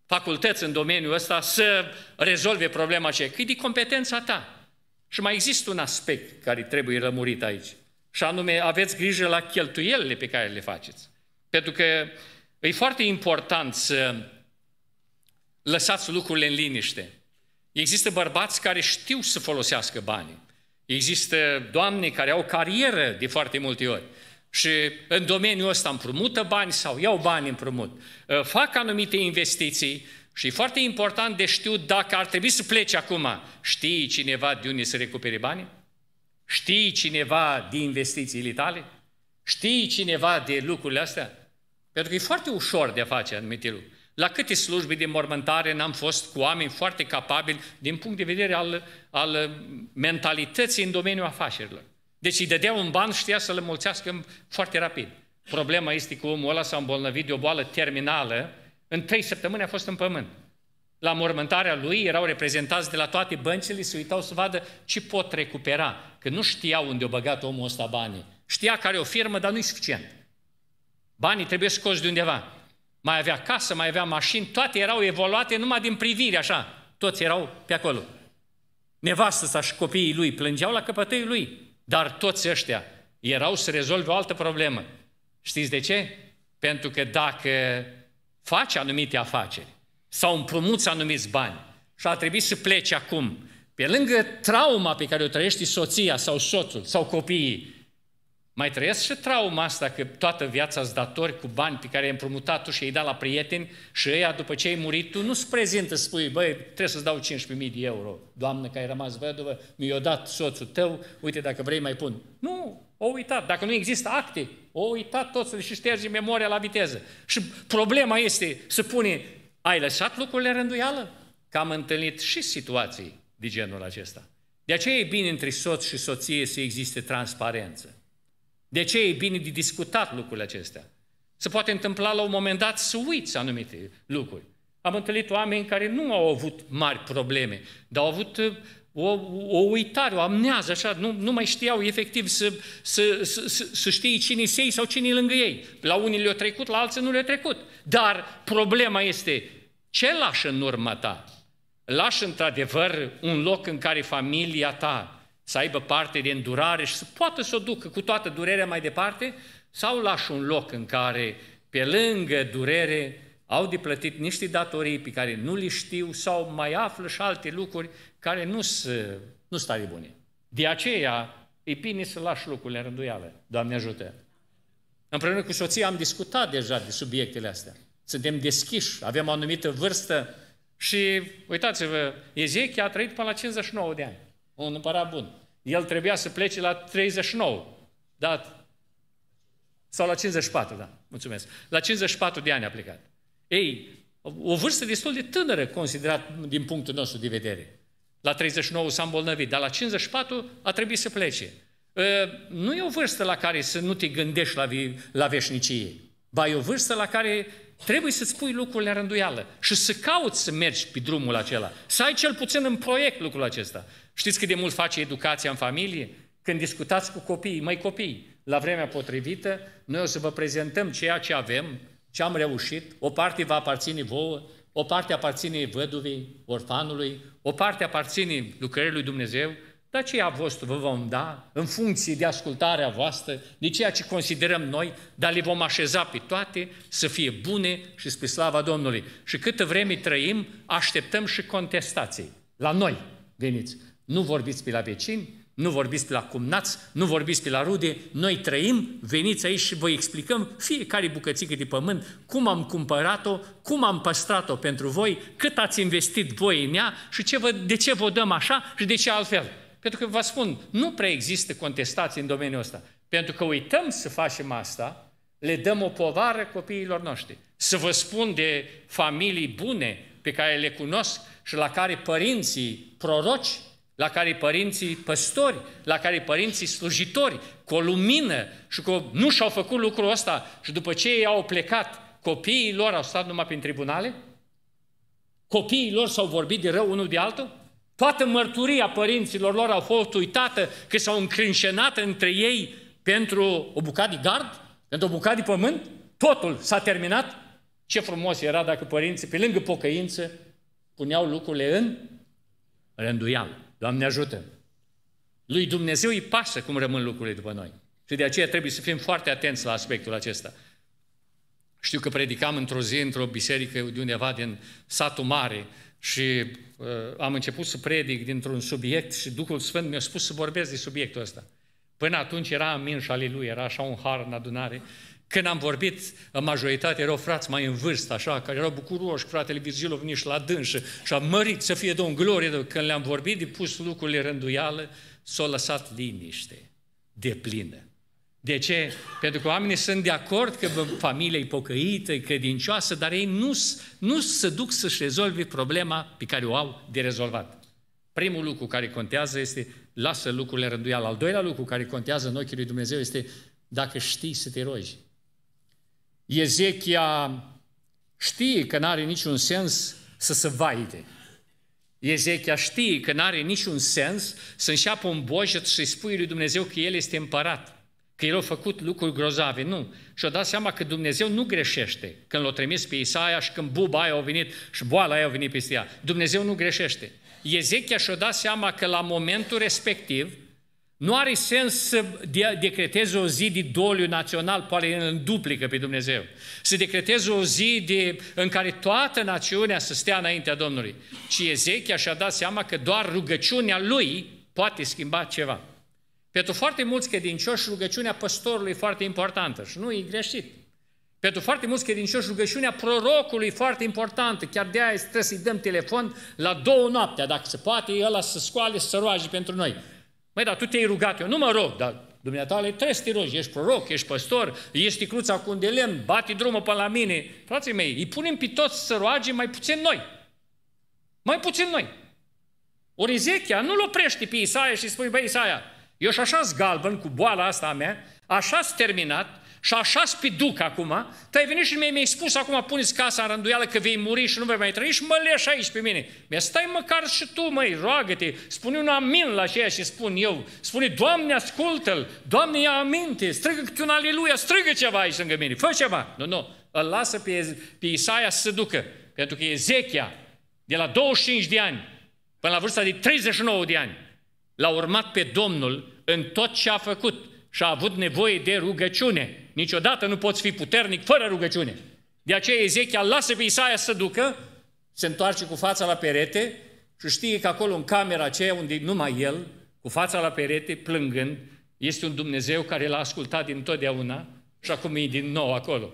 facultăți în domeniul ăsta să rezolve problema aceea. Cât de competența ta. Și mai există un aspect care trebuie rămurit aici. Și anume, aveți grijă la cheltuielile pe care le faceți. Pentru că e foarte important să lăsați lucrurile în liniște. Există bărbați care știu să folosească banii. Există doamne care au carieră de foarte multe ori și în domeniul ăsta împrumută bani sau iau bani împrumut, ă, fac anumite investiții și e foarte important de știut dacă ar trebui să pleci acum. Știi cineva de unde să recupere banii? Știi cineva de investițiile tale? Știi cineva de lucrurile astea? Pentru că e foarte ușor de a face anumite lucruri. La câte slujbe de mormântare n-am fost cu oameni foarte capabili din punct de vedere al, al mentalității în domeniul afacerilor. Deci îi dădea un ban, știa să-l mulțească foarte rapid. Problema este că omul ăla s-a îmbolnăvit de o boală terminală, în trei săptămâni a fost în pământ. La mormântarea lui erau reprezentați de la toate băncile, se uitau să vadă ce pot recupera, că nu știau unde o băgat omul ăsta banii. Știa care o firmă, dar nu-i suficient. Banii trebuie scoși de undeva. Mai avea casă, mai avea mașini, toate erau evoluate numai din privire, așa. Toți erau pe acolo. Nevastă sa și copiii lui plângeau la căpătăi lui. Dar toți ăștia erau să rezolve o altă problemă. Știți de ce? Pentru că dacă faci anumite afaceri sau împrumuți anumiți bani și a trebuit să pleci acum, pe lângă trauma pe care o trăiești soția sau soțul sau copiii, mai trăiesc și trauma asta că toată viața îți datori cu bani pe care i-ai împrumutat tu și i-ai dat la prieteni și ăia după ce ai murit, tu nu-ți prezintă, spui, băi, trebuie să-ți dau 15.000 de euro, doamnă, că ai rămas văduvă, mi-o dat soțul tău, uite, dacă vrei mai pun. Nu, o uitat, dacă nu există acte, o uitat să și șterge memoria la viteză. Și problema este să pune, ai lăsat lucrurile rânduială? Că am întâlnit și situații de genul acesta. De aceea e bine între soț și soție să existe transparență. De ce e bine de discutat lucrurile acestea? Se poate întâmpla la un moment dat să uiți anumite lucruri. Am întâlnit oameni care nu au avut mari probleme, dar au avut uh, o, o uitare, o amnează, așa, nu, nu mai știau efectiv să, să, să, să, să știe cine e sau cine e lângă ei. La unii le-a trecut, la alții nu le-a trecut. Dar problema este ce lași în urma ta? Lași într-adevăr un loc în care familia ta, să aibă parte de îndurare și să poată să o ducă cu toată durerea mai departe, sau lași un loc în care, pe lângă durere, au de plătit niște datorii pe care nu le știu sau mai află și alte lucruri care nu sunt nu bune. De aceea, e bine să lași lucrurile în rânduială. Doamne ajută! Împreună cu soția am discutat deja de subiectele astea. Suntem deschiși, avem o anumită vârstă și uitați-vă, Ezechia a trăit până la 59 de ani. Un împărat bun. El trebuia să plece la 39, da? Sau la 54, da, mulțumesc. La 54 de ani a plecat. Ei, o vârstă destul de tânără considerat din punctul nostru de vedere. La 39 s-a îmbolnăvit, dar la 54 a trebuit să plece. Ă, nu e o vârstă la care să nu te gândești la, vi- la veșnicie, ba e o vârstă la care Trebuie să-ți pui lucrurile la rânduială și să cauți să mergi pe drumul acela. Să ai cel puțin în proiect lucrul acesta. Știți cât de mult face educația în familie? Când discutați cu copiii, mai copii, la vremea potrivită, noi o să vă prezentăm ceea ce avem, ce am reușit, o parte va aparține vouă, o parte aparține văduvii, orfanului, o parte aparține lucrării lui Dumnezeu, de aceea vostru vă vom da, în funcție de ascultarea voastră, de ceea ce considerăm noi, dar le vom așeza pe toate să fie bune și spre slava Domnului. Și câtă vreme trăim, așteptăm și contestații. La noi veniți. Nu vorbiți pe la vecini, nu vorbiți pe la cumnați, nu vorbiți pe la rude, noi trăim, veniți aici și vă explicăm fiecare bucățică de pământ, cum am cumpărat-o, cum am păstrat-o pentru voi, cât ați investit voi în ea și ce vă, de ce vă dăm așa și de ce altfel. Pentru că vă spun, nu prea există contestații în domeniul ăsta. Pentru că uităm să facem asta, le dăm o povară copiilor noștri. Să vă spun de familii bune pe care le cunosc și la care părinții proroci, la care părinții păstori, la care părinții slujitori, cu o lumină și cu... nu și-au făcut lucrul ăsta și după ce ei au plecat, copiii lor au stat numai prin tribunale? Copiii lor s-au vorbit de rău unul de altul? Toată mărturia părinților lor a fost uitată că s-au încrânșenat între ei pentru o bucată de gard, pentru o bucată de pământ. Totul s-a terminat. Ce frumos era dacă părinții, pe lângă pocăință, puneau lucrurile în rânduială. Doamne ajută! Lui Dumnezeu îi pasă cum rămân lucrurile după noi. Și de aceea trebuie să fim foarte atenți la aspectul acesta. Știu că predicam într-o zi într-o biserică de undeva din satul mare, și uh, am început să predic dintr-un subiect și Duhul Sfânt mi-a spus să vorbesc de subiectul ăsta. Până atunci era amin și aleluia, era așa un har în adunare. Când am vorbit, majoritatea erau frați mai în vârstă, așa, care erau bucuroși, fratele Virgil a venit și la dânsă și a mărit să fie Domn glorie. Când le-am vorbit de pus lucrurile rânduială, s-a lăsat liniște de plină. De ce? Pentru că oamenii sunt de acord că familia e pocăită, e credincioasă, dar ei nu, nu se duc să-și rezolve problema pe care o au de rezolvat. Primul lucru care contează este lasă lucrurile în Al doilea lucru care contează în ochii lui Dumnezeu este dacă știi să te rogi. Ezechia știe că nu are niciun sens să se vaide. Ezechia știe că nu are niciun sens să înșeapă un bojet și să-i spui lui Dumnezeu că El este împărat că el a făcut lucruri grozave. Nu. Și-a dat seama că Dumnezeu nu greșește când l-a trimis pe Isaia și când buba aia a venit și boala aia a venit peste ea. Dumnezeu nu greșește. Ezechia și-a dat seama că la momentul respectiv nu are sens să decreteze o zi de doliu național, poate în duplică pe Dumnezeu. Să decreteze o zi de, în care toată națiunea să stea înaintea Domnului. Ci Ezechia și-a dat seama că doar rugăciunea lui poate schimba ceva. Pentru foarte mulți credincioși, rugăciunea păstorului e foarte importantă și nu e greșit. Pentru foarte mulți credincioși, rugăciunea prorocului e foarte importantă. Chiar de aia trebuie să-i dăm telefon la două noaptea, dacă se poate, el să scoale, să roage pentru noi. Măi, dar tu te-ai rugat, eu nu mă rog, dar dumneatale trebuie să te rogi, ești proroc, ești păstor, ești cruța cu un de lemn, bate drumul până la mine. Frații mei, îi punem pe toți să roage mai puțin noi. Mai puțin noi. Ori Ezechia nu-l oprește pe Isaia și spui, băi Isaia, eu și așa galben cu boala asta a mea, așa s terminat și așa spiduc acum, tu ai venit și mi-ai spus acum, puneți casa în rânduială că vei muri și nu vei mai trăi și mă leși aici pe mine. Mi-a stai măcar și tu, măi, roagă-te, spune un amin la ceea ce spun eu. Spune, Doamne, ascultă-l, Doamne, ia aminte, strigă câte un aleluia, strigă ceva aici lângă mine, fă ceva. Nu, nu, îl lasă pe, pe Isaia să se ducă, pentru că Ezechia, de la 25 de ani până la vârsta de 39 de ani, l-a urmat pe Domnul în tot ce a făcut și a avut nevoie de rugăciune. Niciodată nu poți fi puternic fără rugăciune. De aceea Ezechia lasă pe Isaia să ducă, se întoarce cu fața la perete și știe că acolo în camera aceea unde numai el, cu fața la perete, plângând, este un Dumnezeu care l-a ascultat din totdeauna și acum e din nou acolo.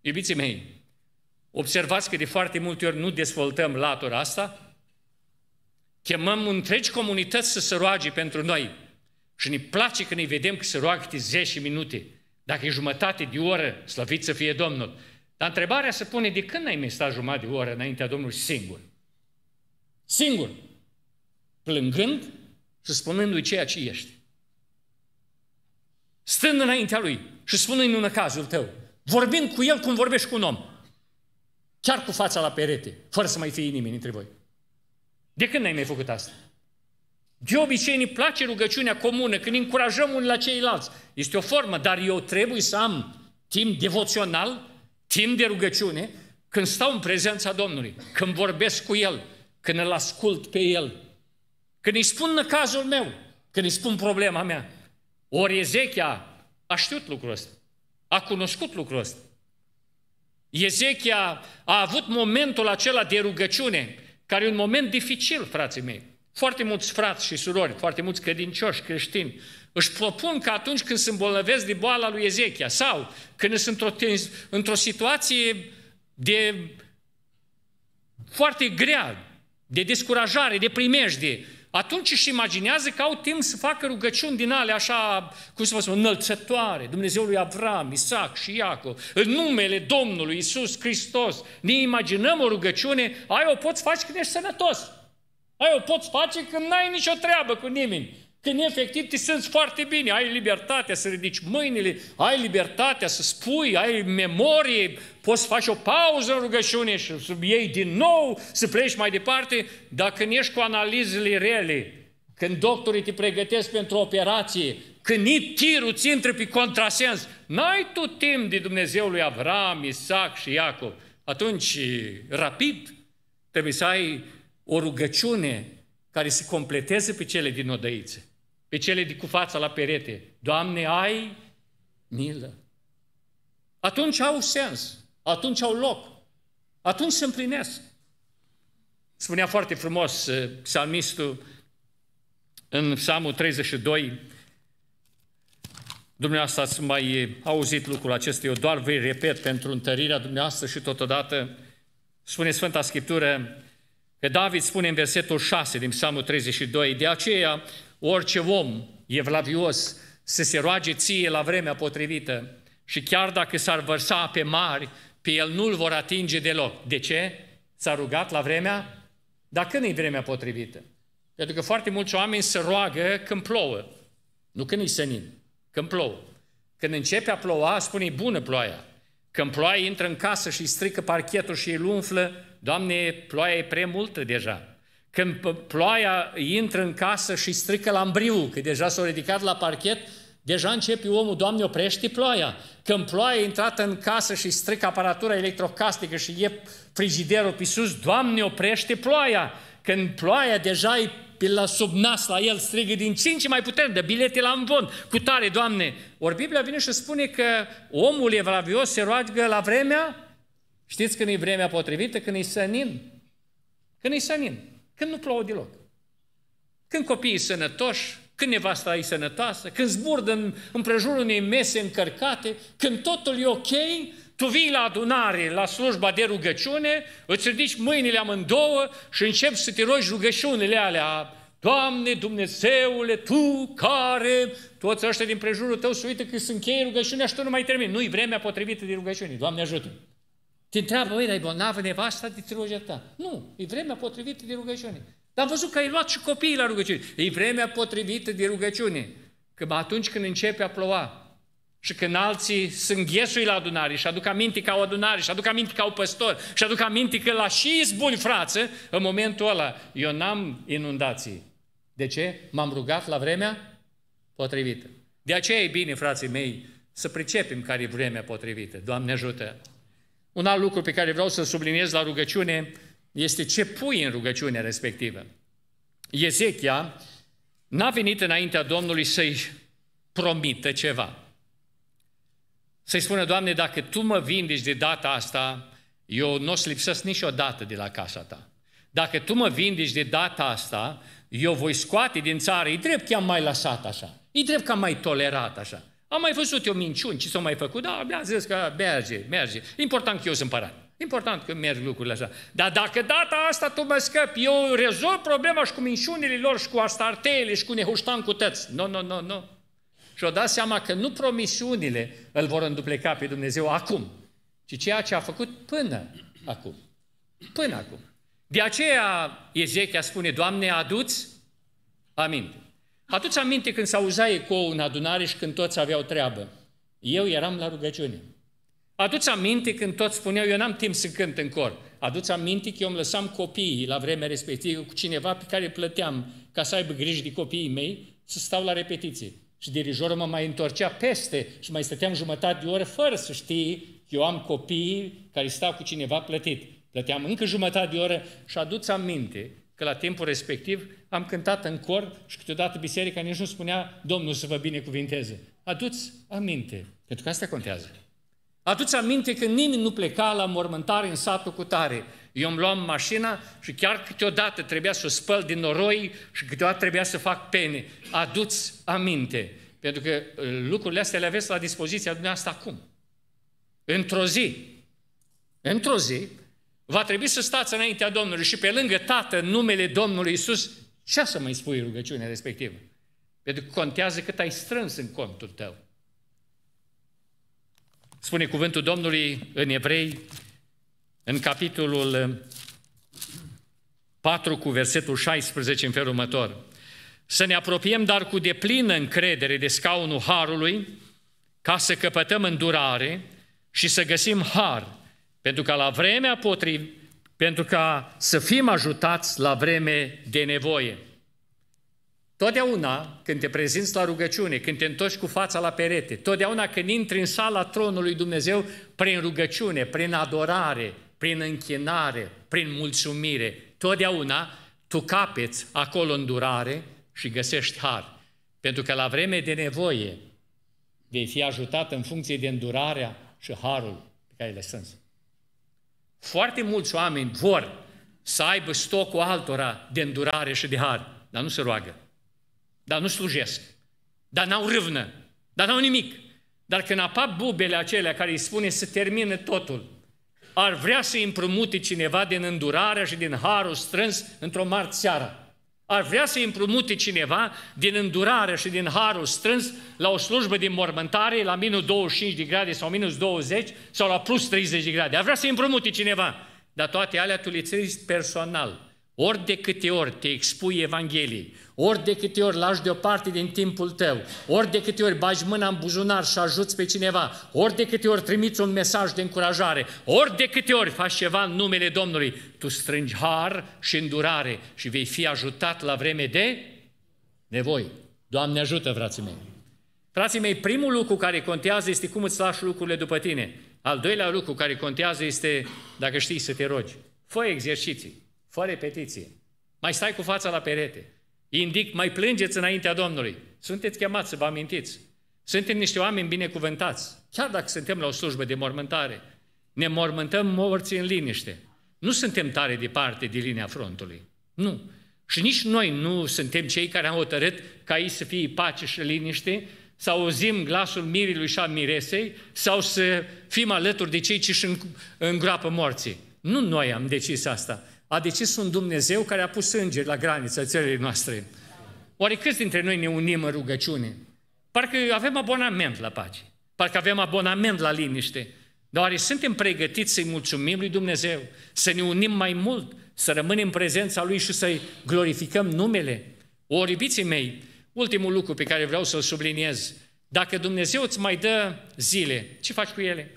Iubiții mei, observați că de foarte multe ori nu dezvoltăm latura asta, Chemăm întregi comunități să se roage pentru noi. Și ne place când îi vedem că se roagă câte 10 minute. Dacă e jumătate de oră, slăvit să fie Domnul. Dar întrebarea se pune, de când ai mai stat jumătate de oră înaintea Domnului singur? Singur. Plângând și spunându-i ceea ce ești. Stând înaintea lui și spunând în cazul tău, vorbind cu el cum vorbești cu un om, chiar cu fața la perete, fără să mai fie nimeni între voi. De când ai mai făcut asta? De obicei ne place rugăciunea comună, când încurajăm unii la ceilalți. Este o formă, dar eu trebuie să am timp devoțional, timp de rugăciune, când stau în prezența Domnului, când vorbesc cu El, când îl ascult pe El, când îi spun cazul meu, când îi spun problema mea. Ori Ezechia a știut lucrul ăsta, a cunoscut lucrul ăsta. Ezechia a avut momentul acela de rugăciune care e un moment dificil, frații mei. Foarte mulți frați și surori, foarte mulți credincioși, creștini, își propun că atunci când se bolnăvesc de boala lui Ezechia sau când sunt într-o, într situație de foarte grea, de descurajare, de primejdie, atunci își imaginează că au timp să facă rugăciuni din ale așa, cum să vă spun, înălțătoare, Dumnezeului Avram, Isaac și Iacov, în numele Domnului Isus Hristos. Ne imaginăm o rugăciune, ai o poți face când ești sănătos. Ai o poți face când n-ai nicio treabă cu nimeni. Când efectiv te simți foarte bine, ai libertatea să ridici mâinile, ai libertatea să spui, ai memorie, poți să faci o pauză în rugăciune și să iei din nou, să pleci mai departe. Dacă când ești cu analizele rele, când doctorii te pregătesc pentru operație, când tirul ți intră pe contrasens, n-ai tu timp de Dumnezeul lui Avram, Isaac și Iacob. Atunci, rapid, trebuie să ai o rugăciune care să completeze pe cele din odăițe pe cele de cu fața la perete. Doamne, ai milă. Atunci au sens, atunci au loc, atunci se împlinesc. Spunea foarte frumos uh, psalmistul în psalmul 32, Dumneavoastră ați mai uh, auzit lucrul acesta, eu doar vă repet pentru întărirea dumneavoastră și totodată spune Sfânta Scriptură că David spune în versetul 6 din Psalmul 32, de aceea orice om evlavios să se roage ție la vremea potrivită și chiar dacă s-ar vărsa pe mari, pe el nu-l vor atinge deloc. De ce? S-a rugat la vremea? Dar când e vremea potrivită? Pentru că foarte mulți oameni se roagă când plouă, nu când e senin, când plouă. Când începe a ploua, spune bună ploaia. Când ploaia intră în casă și strică parchetul și îl umflă, Doamne, ploaia e prea multă deja. Când ploaia intră în casă și strică lambriul, că deja s-a ridicat la parchet, deja începe omul, Doamne, oprește ploaia. Când ploaia e intrată în casă și strică aparatura electrocastică și e frigiderul pe sus, Doamne, oprește ploaia. Când ploaia deja e pe la sub nas la el, strigă din cinci mai puternic, de bilete la învon, cu tare, Doamne. Ori Biblia vine și spune că omul evravios se roagă la vremea, știți când e vremea potrivită? Când e sănin. Când e sănin. Când nu plouă deloc. Când copiii sănătoși, când nevasta e sănătoasă, când zbur în împrejurul unei mese încărcate, când totul e ok, tu vii la adunare, la slujba de rugăciune, îți ridici mâinile amândouă și începi să te rogi rugăciunile alea. Doamne Dumnezeule, Tu care... Toți ăștia din prejurul tău să uită că sunt cheie rugăciunea și tu nu mai termin, Nu-i vremea potrivită de rugăciune. Doamne ajută! -mi. Te întreabă, măi, dar e bolnavă nevasta de teologia ta? Nu, e vremea potrivită de rugăciune. Dar am văzut că ai luat și copiii la rugăciune. E vremea potrivită de rugăciune. Că atunci când începe a ploua și când alții sunt ghesui la adunare și aduc aminte ca o adunare și aduc aminte ca o păstor și aduc aminte că la și izbuni frață, în momentul ăla eu n-am inundații. De ce? M-am rugat la vremea potrivită. De aceea e bine, frații mei, să pricepem care e vremea potrivită. Doamne ajută! Un alt lucru pe care vreau să-l subliniez la rugăciune este ce pui în rugăciunea respectivă. Ezechia n-a venit înaintea Domnului să-i promită ceva. Să-i spună, Doamne, dacă Tu mă vindești de data asta, eu nu o să lipsesc niciodată de la casa Ta. Dacă Tu mă vindești de data asta, eu voi scoate din țară. E drept că am mai lăsat așa. E drept că am mai tolerat așa. Am mai văzut eu minciuni, ce s-au mai făcut, da, abia zis că merge, merge. Important că eu sunt părat. Important că merg lucrurile așa. Dar dacă data asta tu mă scăpi, eu rezolv problema și cu minciunile lor și cu astarteele și cu nehuștan cu tăți. Nu, no, nu, no, nu, no, nu. Și o dați seama că nu promisiunile îl vor îndupleca pe Dumnezeu acum, ci ceea ce a făcut până acum. Până acum. De aceea Ezechia spune, Doamne, aduți aminte. Aduți aminte când s-auza ecou în adunare și când toți aveau treabă. Eu eram la rugăciune. Aduți aminte când toți spuneau, eu n-am timp să cânt în cor. Aduți aminte că eu îmi lăsam copiii la vremea respectivă cu cineva pe care plăteam ca să aibă grijă de copiii mei, să stau la repetiție. Și dirijorul mă mai întorcea peste și mai stăteam jumătate de oră fără să știi că eu am copiii care stau cu cineva plătit. Plăteam încă jumătate de oră și aduți aminte că la timpul respectiv am cântat în cor și câteodată biserica nici nu spunea Domnul să vă binecuvinteze. Aduți aminte, pentru că asta contează. Aduți aminte că nimeni nu pleca la mormântare în satul cu tare. Eu îmi luam mașina și chiar câteodată trebuia să o spăl din noroi și câteodată trebuia să fac pene. Aduți aminte, pentru că uh, lucrurile astea le aveți la dispoziția dumneavoastră acum. Într-o zi, într-o zi, Va trebui să stați înaintea Domnului și pe lângă Tată, în numele Domnului Isus, ce să mai spui rugăciunea respectivă? Pentru că contează cât ai strâns în contul tău. Spune cuvântul Domnului în Evrei, în capitolul 4 cu versetul 16 în felul următor. Să ne apropiem dar cu deplină încredere de scaunul Harului, ca să căpătăm îndurare și să găsim har pentru ca la vremea potrivit, pentru ca să fim ajutați la vreme de nevoie. Totdeauna când te prezinți la rugăciune, când te întorci cu fața la perete, totdeauna când intri în sala tronului Dumnezeu, prin rugăciune, prin adorare, prin închinare, prin mulțumire, totdeauna tu capeți acolo îndurare și găsești har. Pentru că la vreme de nevoie vei fi ajutat în funcție de îndurarea și harul pe care le sunt. Foarte mulți oameni vor să aibă stocul altora de îndurare și de har, dar nu se roagă, dar nu slujesc, dar n-au râvnă, dar n-au nimic. Dar când apar bubele acelea care îi spune să termine totul, ar vrea să împrumute cineva din îndurarea și din harul strâns într-o marți seară ar vrea să împrumute cineva din îndurare și din harul strâns la o slujbă din mormântare la minus 25 de grade sau minus 20 sau la plus 30 de grade. Ar vrea să împrumute cineva. Dar toate alea tu le ții personal. Ori de câte ori te expui Evangheliei, ori de câte ori lași deoparte din timpul tău, ori de câte ori bagi mâna în buzunar și ajuți pe cineva, ori de câte ori trimiți un mesaj de încurajare, ori de câte ori faci ceva în numele Domnului, tu strângi har și îndurare și vei fi ajutat la vreme de nevoi. Doamne ajută, frații mei! Frații mei, primul lucru care contează este cum îți lași lucrurile după tine. Al doilea lucru care contează este, dacă știi să te rogi, fă exerciții, fă repetiție, mai stai cu fața la perete, Indic, mai plângeți înaintea Domnului. Sunteți chemați să vă amintiți. Suntem niște oameni binecuvântați. Chiar dacă suntem la o slujbă de mormântare, ne mormântăm morții în liniște. Nu suntem tare parte de linia frontului. Nu. Și nici noi nu suntem cei care am hotărât ca ei să fie pace și liniște, să auzim glasul mirilui și a miresei, sau să fim alături de cei ce își îngroapă morții. Nu noi am decis asta a decis un Dumnezeu care a pus îngeri la granița țării noastre. Oare câți dintre noi ne unim în rugăciune? Parcă avem abonament la pace, parcă avem abonament la liniște, dar oare suntem pregătiți să-i mulțumim lui Dumnezeu, să ne unim mai mult, să rămânem în prezența Lui și să-i glorificăm numele? Ori, iubiții mei, ultimul lucru pe care vreau să-l subliniez, dacă Dumnezeu îți mai dă zile, ce faci cu ele?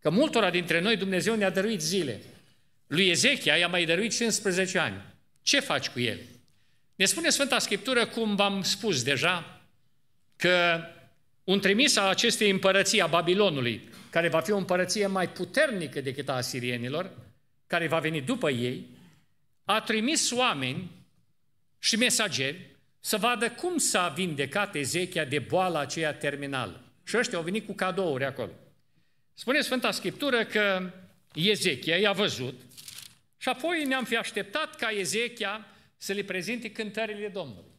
Că multora dintre noi Dumnezeu ne-a dăruit zile – lui Ezechia i-a mai dăruit 15 ani. Ce faci cu el? Ne spune Sfânta Scriptură, cum v-am spus deja, că un trimis al acestei împărății a Babilonului, care va fi o împărăție mai puternică decât a asirienilor, care va veni după ei, a trimis oameni și mesageri să vadă cum s-a vindecat Ezechia de boala aceea terminală. Și ăștia au venit cu cadouri acolo. Spune Sfânta Scriptură că Ezechia i-a văzut și apoi ne-am fi așteptat ca Ezechia să le prezinte cântările Domnului.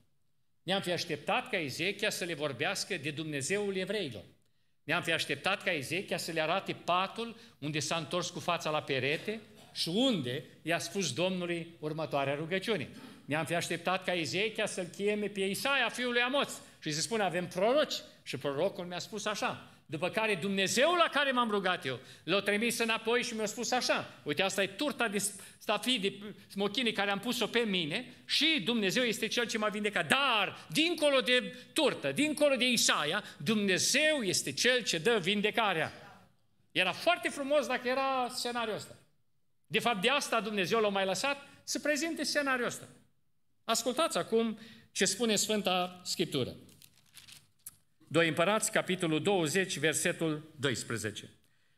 Ne-am fi așteptat ca Ezechia să le vorbească de Dumnezeul evreilor. Ne-am fi așteptat ca Ezechia să le arate patul unde s-a întors cu fața la perete și unde i-a spus Domnului următoarea rugăciune. Ne-am fi așteptat ca Ezechia să-l cheme pe Isaia, fiul lui Amoț, și să spună, avem proroci. Și prorocul mi-a spus așa, după care Dumnezeu la care m-am rugat eu l-a trimis înapoi și mi-a spus așa, uite asta e turta de stafii, de smochini care am pus-o pe mine și Dumnezeu este Cel ce m-a vindecat. Dar, dincolo de turtă, dincolo de Isaia, Dumnezeu este Cel ce dă vindecarea. Era foarte frumos dacă era scenariul ăsta. De fapt, de asta Dumnezeu l-a mai lăsat să prezinte scenariul ăsta. Ascultați acum ce spune Sfânta Scriptură. 2 Împărați, capitolul 20, versetul 12.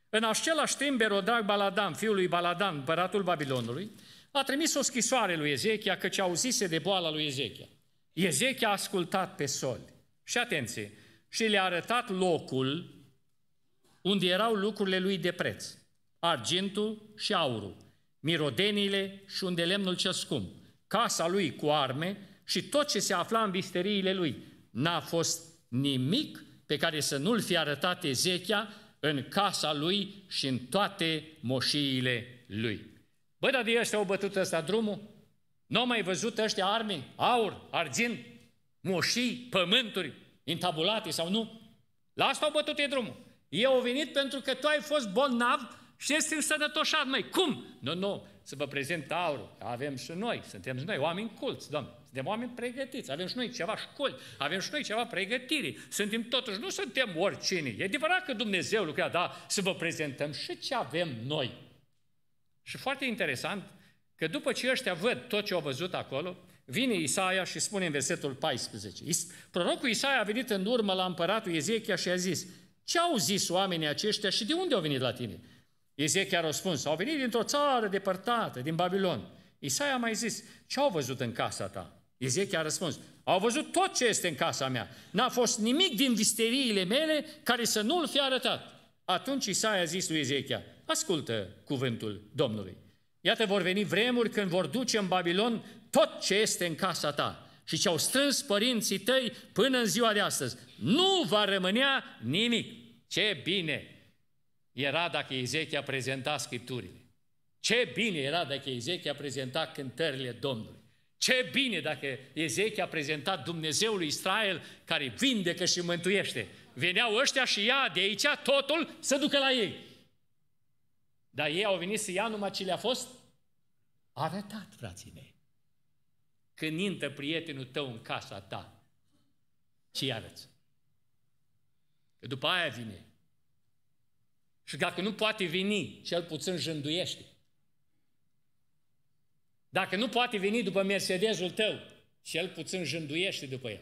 În același timp, Berodac Baladam, fiul lui Baladam, împăratul Babilonului, a trimis o scrisoare lui Ezechia căci auzise de boala lui Ezechia. Ezechia a ascultat pe soli. Și atenție, și le-a arătat locul unde erau lucrurile lui de preț. Argintul și aurul, mirodenile și unde lemnul cel scump, casa lui cu arme și tot ce se afla în visteriile lui. N-a fost nimic pe care să nu-l fi arătat Ezechia în casa lui și în toate moșiile lui. Bă, dar de ăștia au bătut ăsta drumul? Nu au mai văzut ăștia arme, aur, argint, moșii, pământuri intabulate sau nu? La asta au bătut ei drumul. Ei au venit pentru că tu ai fost bolnav și ești însănătoșat, mai. Cum? Nu, nu, să vă prezint aurul. Avem și noi, suntem și noi oameni culți, domnule. Suntem oameni pregătiți. Avem și noi ceva școli, avem și noi ceva pregătiri. Suntem totuși, nu suntem oricine. E adevărat că Dumnezeu lucrează, da, să vă prezentăm și ce avem noi. Și foarte interesant că după ce ăștia văd tot ce au văzut acolo, vine Isaia și spune în versetul 14. Prorocul Isaia a venit în urmă la împăratul Ezechia și a zis, ce au zis oamenii aceștia și de unde au venit la tine? Ezechia a răspuns, au venit dintr-o țară depărtată, din Babilon. Isaia a mai zis, ce au văzut în casa ta? Ezechia a răspuns, au văzut tot ce este în casa mea. N-a fost nimic din visteriile mele care să nu-l fi arătat. Atunci Isaia a zis lui Ezechia, ascultă cuvântul Domnului. Iată vor veni vremuri când vor duce în Babilon tot ce este în casa ta și ce au strâns părinții tăi până în ziua de astăzi. Nu va rămânea nimic. Ce bine era dacă Ezechia prezenta scripturile. Ce bine era dacă Ezechia prezenta cântările Domnului. Ce bine dacă Ezechia a prezentat Dumnezeul Israel care vindecă și mântuiește. Veneau ăștia și ia de aici totul să ducă la ei. Dar ei au venit să ia numai ce le-a fost arătat, frații mei. Când intră prietenul tău în casa ta, ce arăți? Că după aia vine. Și dacă nu poate veni, cel puțin jânduiește. Dacă nu poate veni după Mercedezul tău, cel puțin jânduiește după el.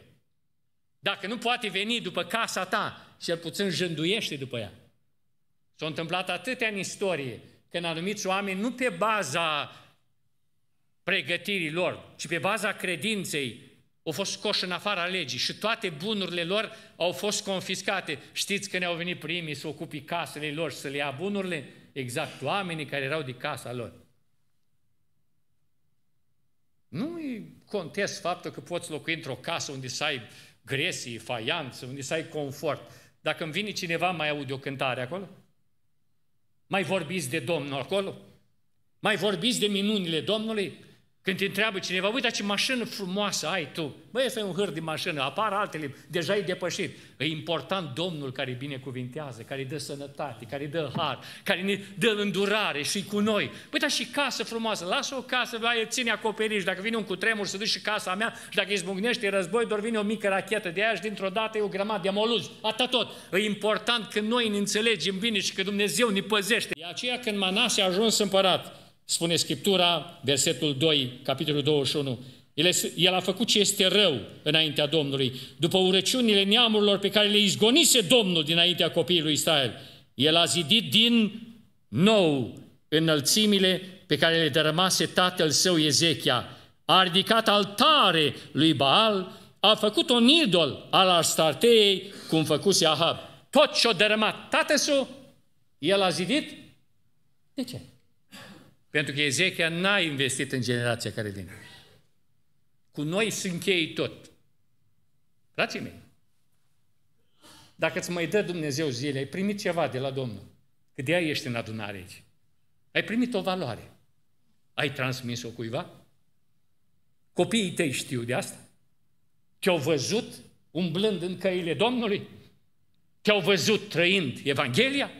Dacă nu poate veni după casa ta, cel puțin jânduiește după ea. S-au întâmplat atâtea în istorie, când anumiți oameni nu pe baza pregătirii lor, ci pe baza credinței, au fost scoși în afara legii și toate bunurile lor au fost confiscate. Știți că ne-au venit primii să ocupi casele lor și să le ia bunurile? Exact, oamenii care erau de casa lor. Nu contest faptul că poți locui într-o casă unde să ai gresii, faianță, unde să ai confort. Dacă îmi vine cineva, mai aude o cântare acolo? Mai vorbiți de Domnul acolo? Mai vorbiți de minunile Domnului? Când te întreabă cineva, uite ce mașină frumoasă ai tu. Băi, ăsta e un hâr de mașină, apar altele, deja e depășit. E important Domnul care îi binecuvintează, care îi dă sănătate, care îi dă har, care ne dă îndurare și cu noi. Păi, dar și casă frumoasă, lasă o casă, băi, ține acoperiș, dacă vine un cutremur să duci și casa mea și dacă îi zbucnește război, doar vine o mică rachetă de aia și dintr-o dată e o grămadă de amoluz. Atât tot. E important că noi ne înțelegem bine și că Dumnezeu ne păzește. E aceea când Manase a ajuns împărat, Spune Scriptura, versetul 2, capitolul 21, el, el a făcut ce este rău înaintea Domnului, după urăciunile neamurilor pe care le izgonise Domnul dinaintea copiilor Israel. El a zidit din nou înălțimile pe care le dărămase tatăl său Ezechia, a ridicat altare lui Baal, a făcut un idol al Astartei, cum făcuse Ahab. Tot ce-o dărâmat tatăl său, el a zidit. De ce? Pentru că Ezechia n-a investit în generația care vine. Cu noi se încheie tot. Frații mei, dacă îți mai dă Dumnezeu zile, ai primit ceva de la Domnul. Că de aia ești în adunare aici. Ai primit o valoare. Ai transmis-o cuiva? Copiii tăi știu de asta? Te-au văzut umblând în căile Domnului? Te-au văzut trăind Evanghelia?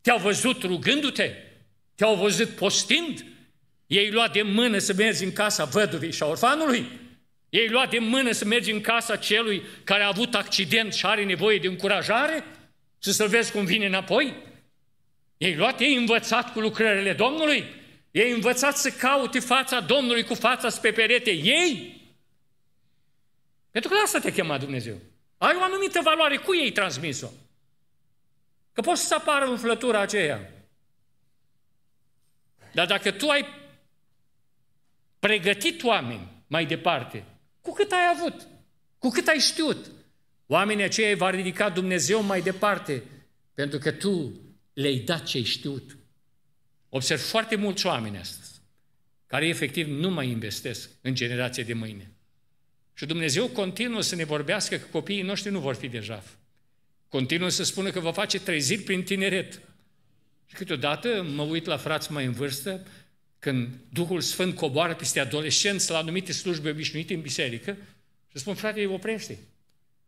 Te-au văzut rugându-te? Te-au văzut postind? Ei luat de mână să mergi în casa văduvii și a orfanului? Ei luat de mână să mergi în casa celui care a avut accident și are nevoie de încurajare? Și să vezi cum vine înapoi? Ei luat, ei învățat cu lucrările Domnului? Ei învățat să caute fața Domnului cu fața spre perete ei? Pentru că la asta te chema Dumnezeu. Ai o anumită valoare, cu ei transmis-o. Că poți să apară flătura aceea. Dar dacă tu ai pregătit oameni mai departe, cu cât ai avut, cu cât ai știut, oamenii aceia va ridica Dumnezeu mai departe, pentru că tu le-ai dat ce ai știut. Observ foarte mulți oameni astăzi, care efectiv nu mai investesc în generația de mâine. Și Dumnezeu continuă să ne vorbească că copiii noștri nu vor fi deja. Continuă să spună că vă face treziri prin tineret. Și câteodată mă uit la frați mai în vârstă, când Duhul Sfânt coboară peste adolescenți la anumite slujbe obișnuite în biserică, și spun, frate, oprește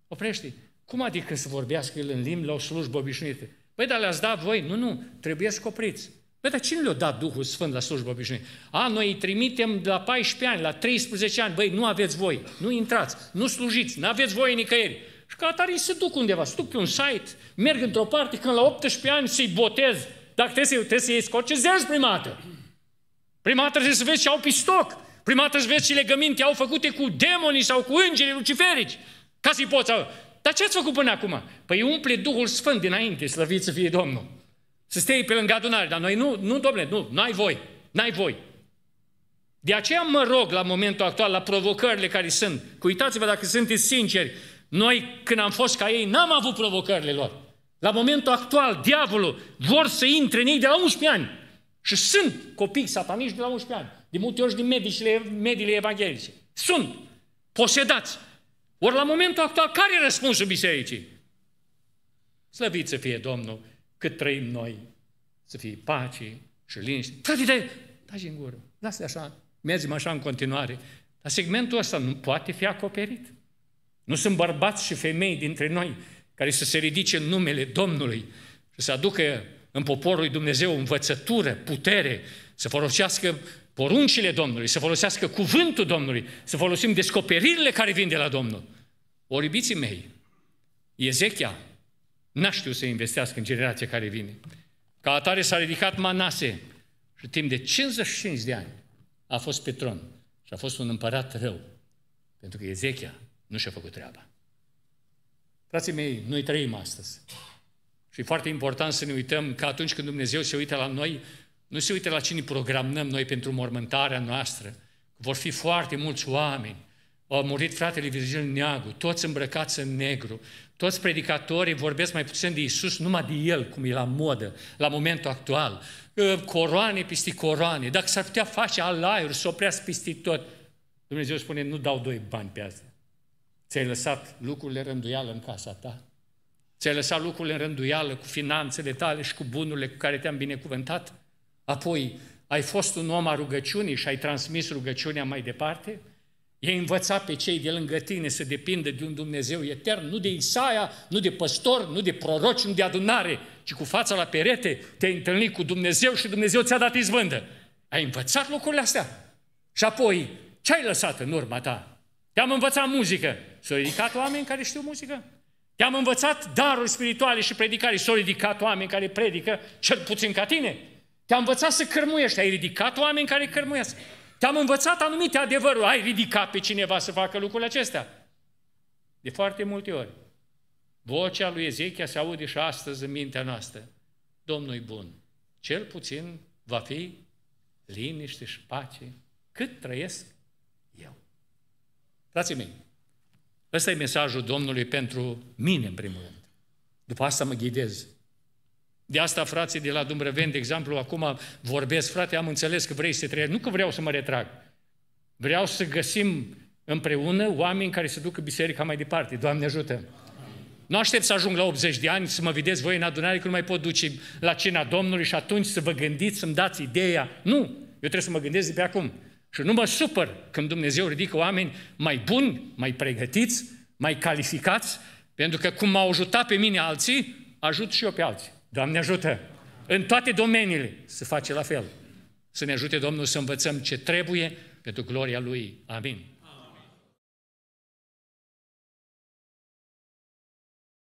oprește Cum adică să vorbească el în limbi la o slujbă obișnuită? Păi, dar le-ați dat voi? Nu, nu, trebuie să opriți. Păi, dar cine le-a dat Duhul Sfânt la slujbă obișnuită? A, noi îi trimitem la 14 ani, la 13 ani, băi, nu aveți voi, nu intrați, nu slujiți, nu aveți voi nicăieri. Și ca atare se duc undeva, se duc pe un site, merg într-o parte, când la 18 ani să-i botez, dacă trebuie să, trebuie să iei scor, ce zerzi prima dată? Prima dată trebuie să vezi ce au pistoc. Prima dată să vezi ce legăminte au făcute cu demonii sau cu îngerii luciferici. Ca să-i poți... Dar ce ați făcut până acum? Păi umple Duhul Sfânt dinainte, slăvit să fie Domnul. Să stai pe lângă adunare, dar noi nu, nu, domnule, nu, n-ai voi, n-ai voi. De aceea mă rog la momentul actual, la provocările care sunt. uitați-vă dacă sunteți sinceri, noi când am fost ca ei, n-am avut provocările lor. La momentul actual, diavolul vor să intre în ei de la 11 ani. Și sunt copii sataniști de la 11 ani. De multe ori din medicile, mediile evanghelice. Sunt posedați. Ori la momentul actual, care e răspunsul bisericii? Slăvit să fie Domnul, cât trăim noi, să fie pace și liniște. Frate, dai, dai în gură, lasă așa, mergem așa în continuare. Dar segmentul ăsta nu poate fi acoperit. Nu sunt bărbați și femei dintre noi care să se ridice în numele Domnului și să aducă în poporul lui Dumnezeu învățătură, putere, să folosească poruncile Domnului, să folosească cuvântul Domnului, să folosim descoperirile care vin de la Domnul. Ori, iubiții mei, Ezechia n-a știut să investească în generația care vine. Ca atare s-a ridicat Manase și timp de 55 de ani a fost pe tron și a fost un împărat rău, pentru că Ezechia nu și-a făcut treaba. Frații mei, noi trăim astăzi. Și e foarte important să ne uităm că atunci când Dumnezeu se uită la noi, nu se uită la cine programăm noi pentru mormântarea noastră. Vor fi foarte mulți oameni. Au murit fratele Virgil Neagu, toți îmbrăcați în negru, toți predicatorii vorbesc mai puțin de Isus, numai de El, cum e la modă, la momentul actual. Coroane peste coroane, dacă s-ar putea face alaiuri, să oprească peste tot. Dumnezeu spune, nu dau doi bani pe asta. Ți-ai lăsat lucrurile rânduială în casa ta? Ți-ai lăsat lucrurile în rânduială cu finanțele tale și cu bunurile cu care te-am binecuvântat? Apoi, ai fost un om a rugăciunii și ai transmis rugăciunea mai departe? E învățat pe cei de lângă tine să depindă de un Dumnezeu etern, nu de Isaia, nu de păstor, nu de proroci, nu de adunare, ci cu fața la perete te-ai întâlnit cu Dumnezeu și Dumnezeu ți-a dat izbândă. Ai învățat lucrurile astea. Și apoi, ce ai lăsat în urma ta? Te-am învățat muzică, S-au ridicat oameni care știu muzică. Te-am învățat daruri spirituale și predicare. S-au ridicat oameni care predică, cel puțin ca tine. Te-am învățat să cărmuiești. Ai ridicat oameni care cărmuiesc. Te-am învățat anumite adevăruri. Ai ridicat pe cineva să facă lucrurile acestea. De foarte multe ori. Vocea lui Ezechia se aude și astăzi în mintea noastră. Domnul e bun. Cel puțin va fi liniște și pace cât trăiesc eu. Frații mei, Ăsta e mesajul Domnului pentru mine, în primul rând. După asta mă ghidez. De asta, frații de la Dumbrăven, de exemplu, acum vorbesc, frate, am înțeles că vrei să trăiești. Nu că vreau să mă retrag. Vreau să găsim împreună oameni care să ducă biserica mai departe. Doamne ajută! Nu aștept să ajung la 80 de ani, să mă vedeți voi în adunare, că nu mai pot duce la cina Domnului și atunci să vă gândiți, să-mi dați ideea. Nu! Eu trebuie să mă gândesc de pe acum. Și nu mă supăr când Dumnezeu ridică oameni mai buni, mai pregătiți, mai calificați, pentru că cum m-au ajutat pe mine alții, ajut și eu pe alții. Doamne ajută! În toate domeniile să face la fel. Să ne ajute Domnul să învățăm ce trebuie pentru gloria Lui. Amin.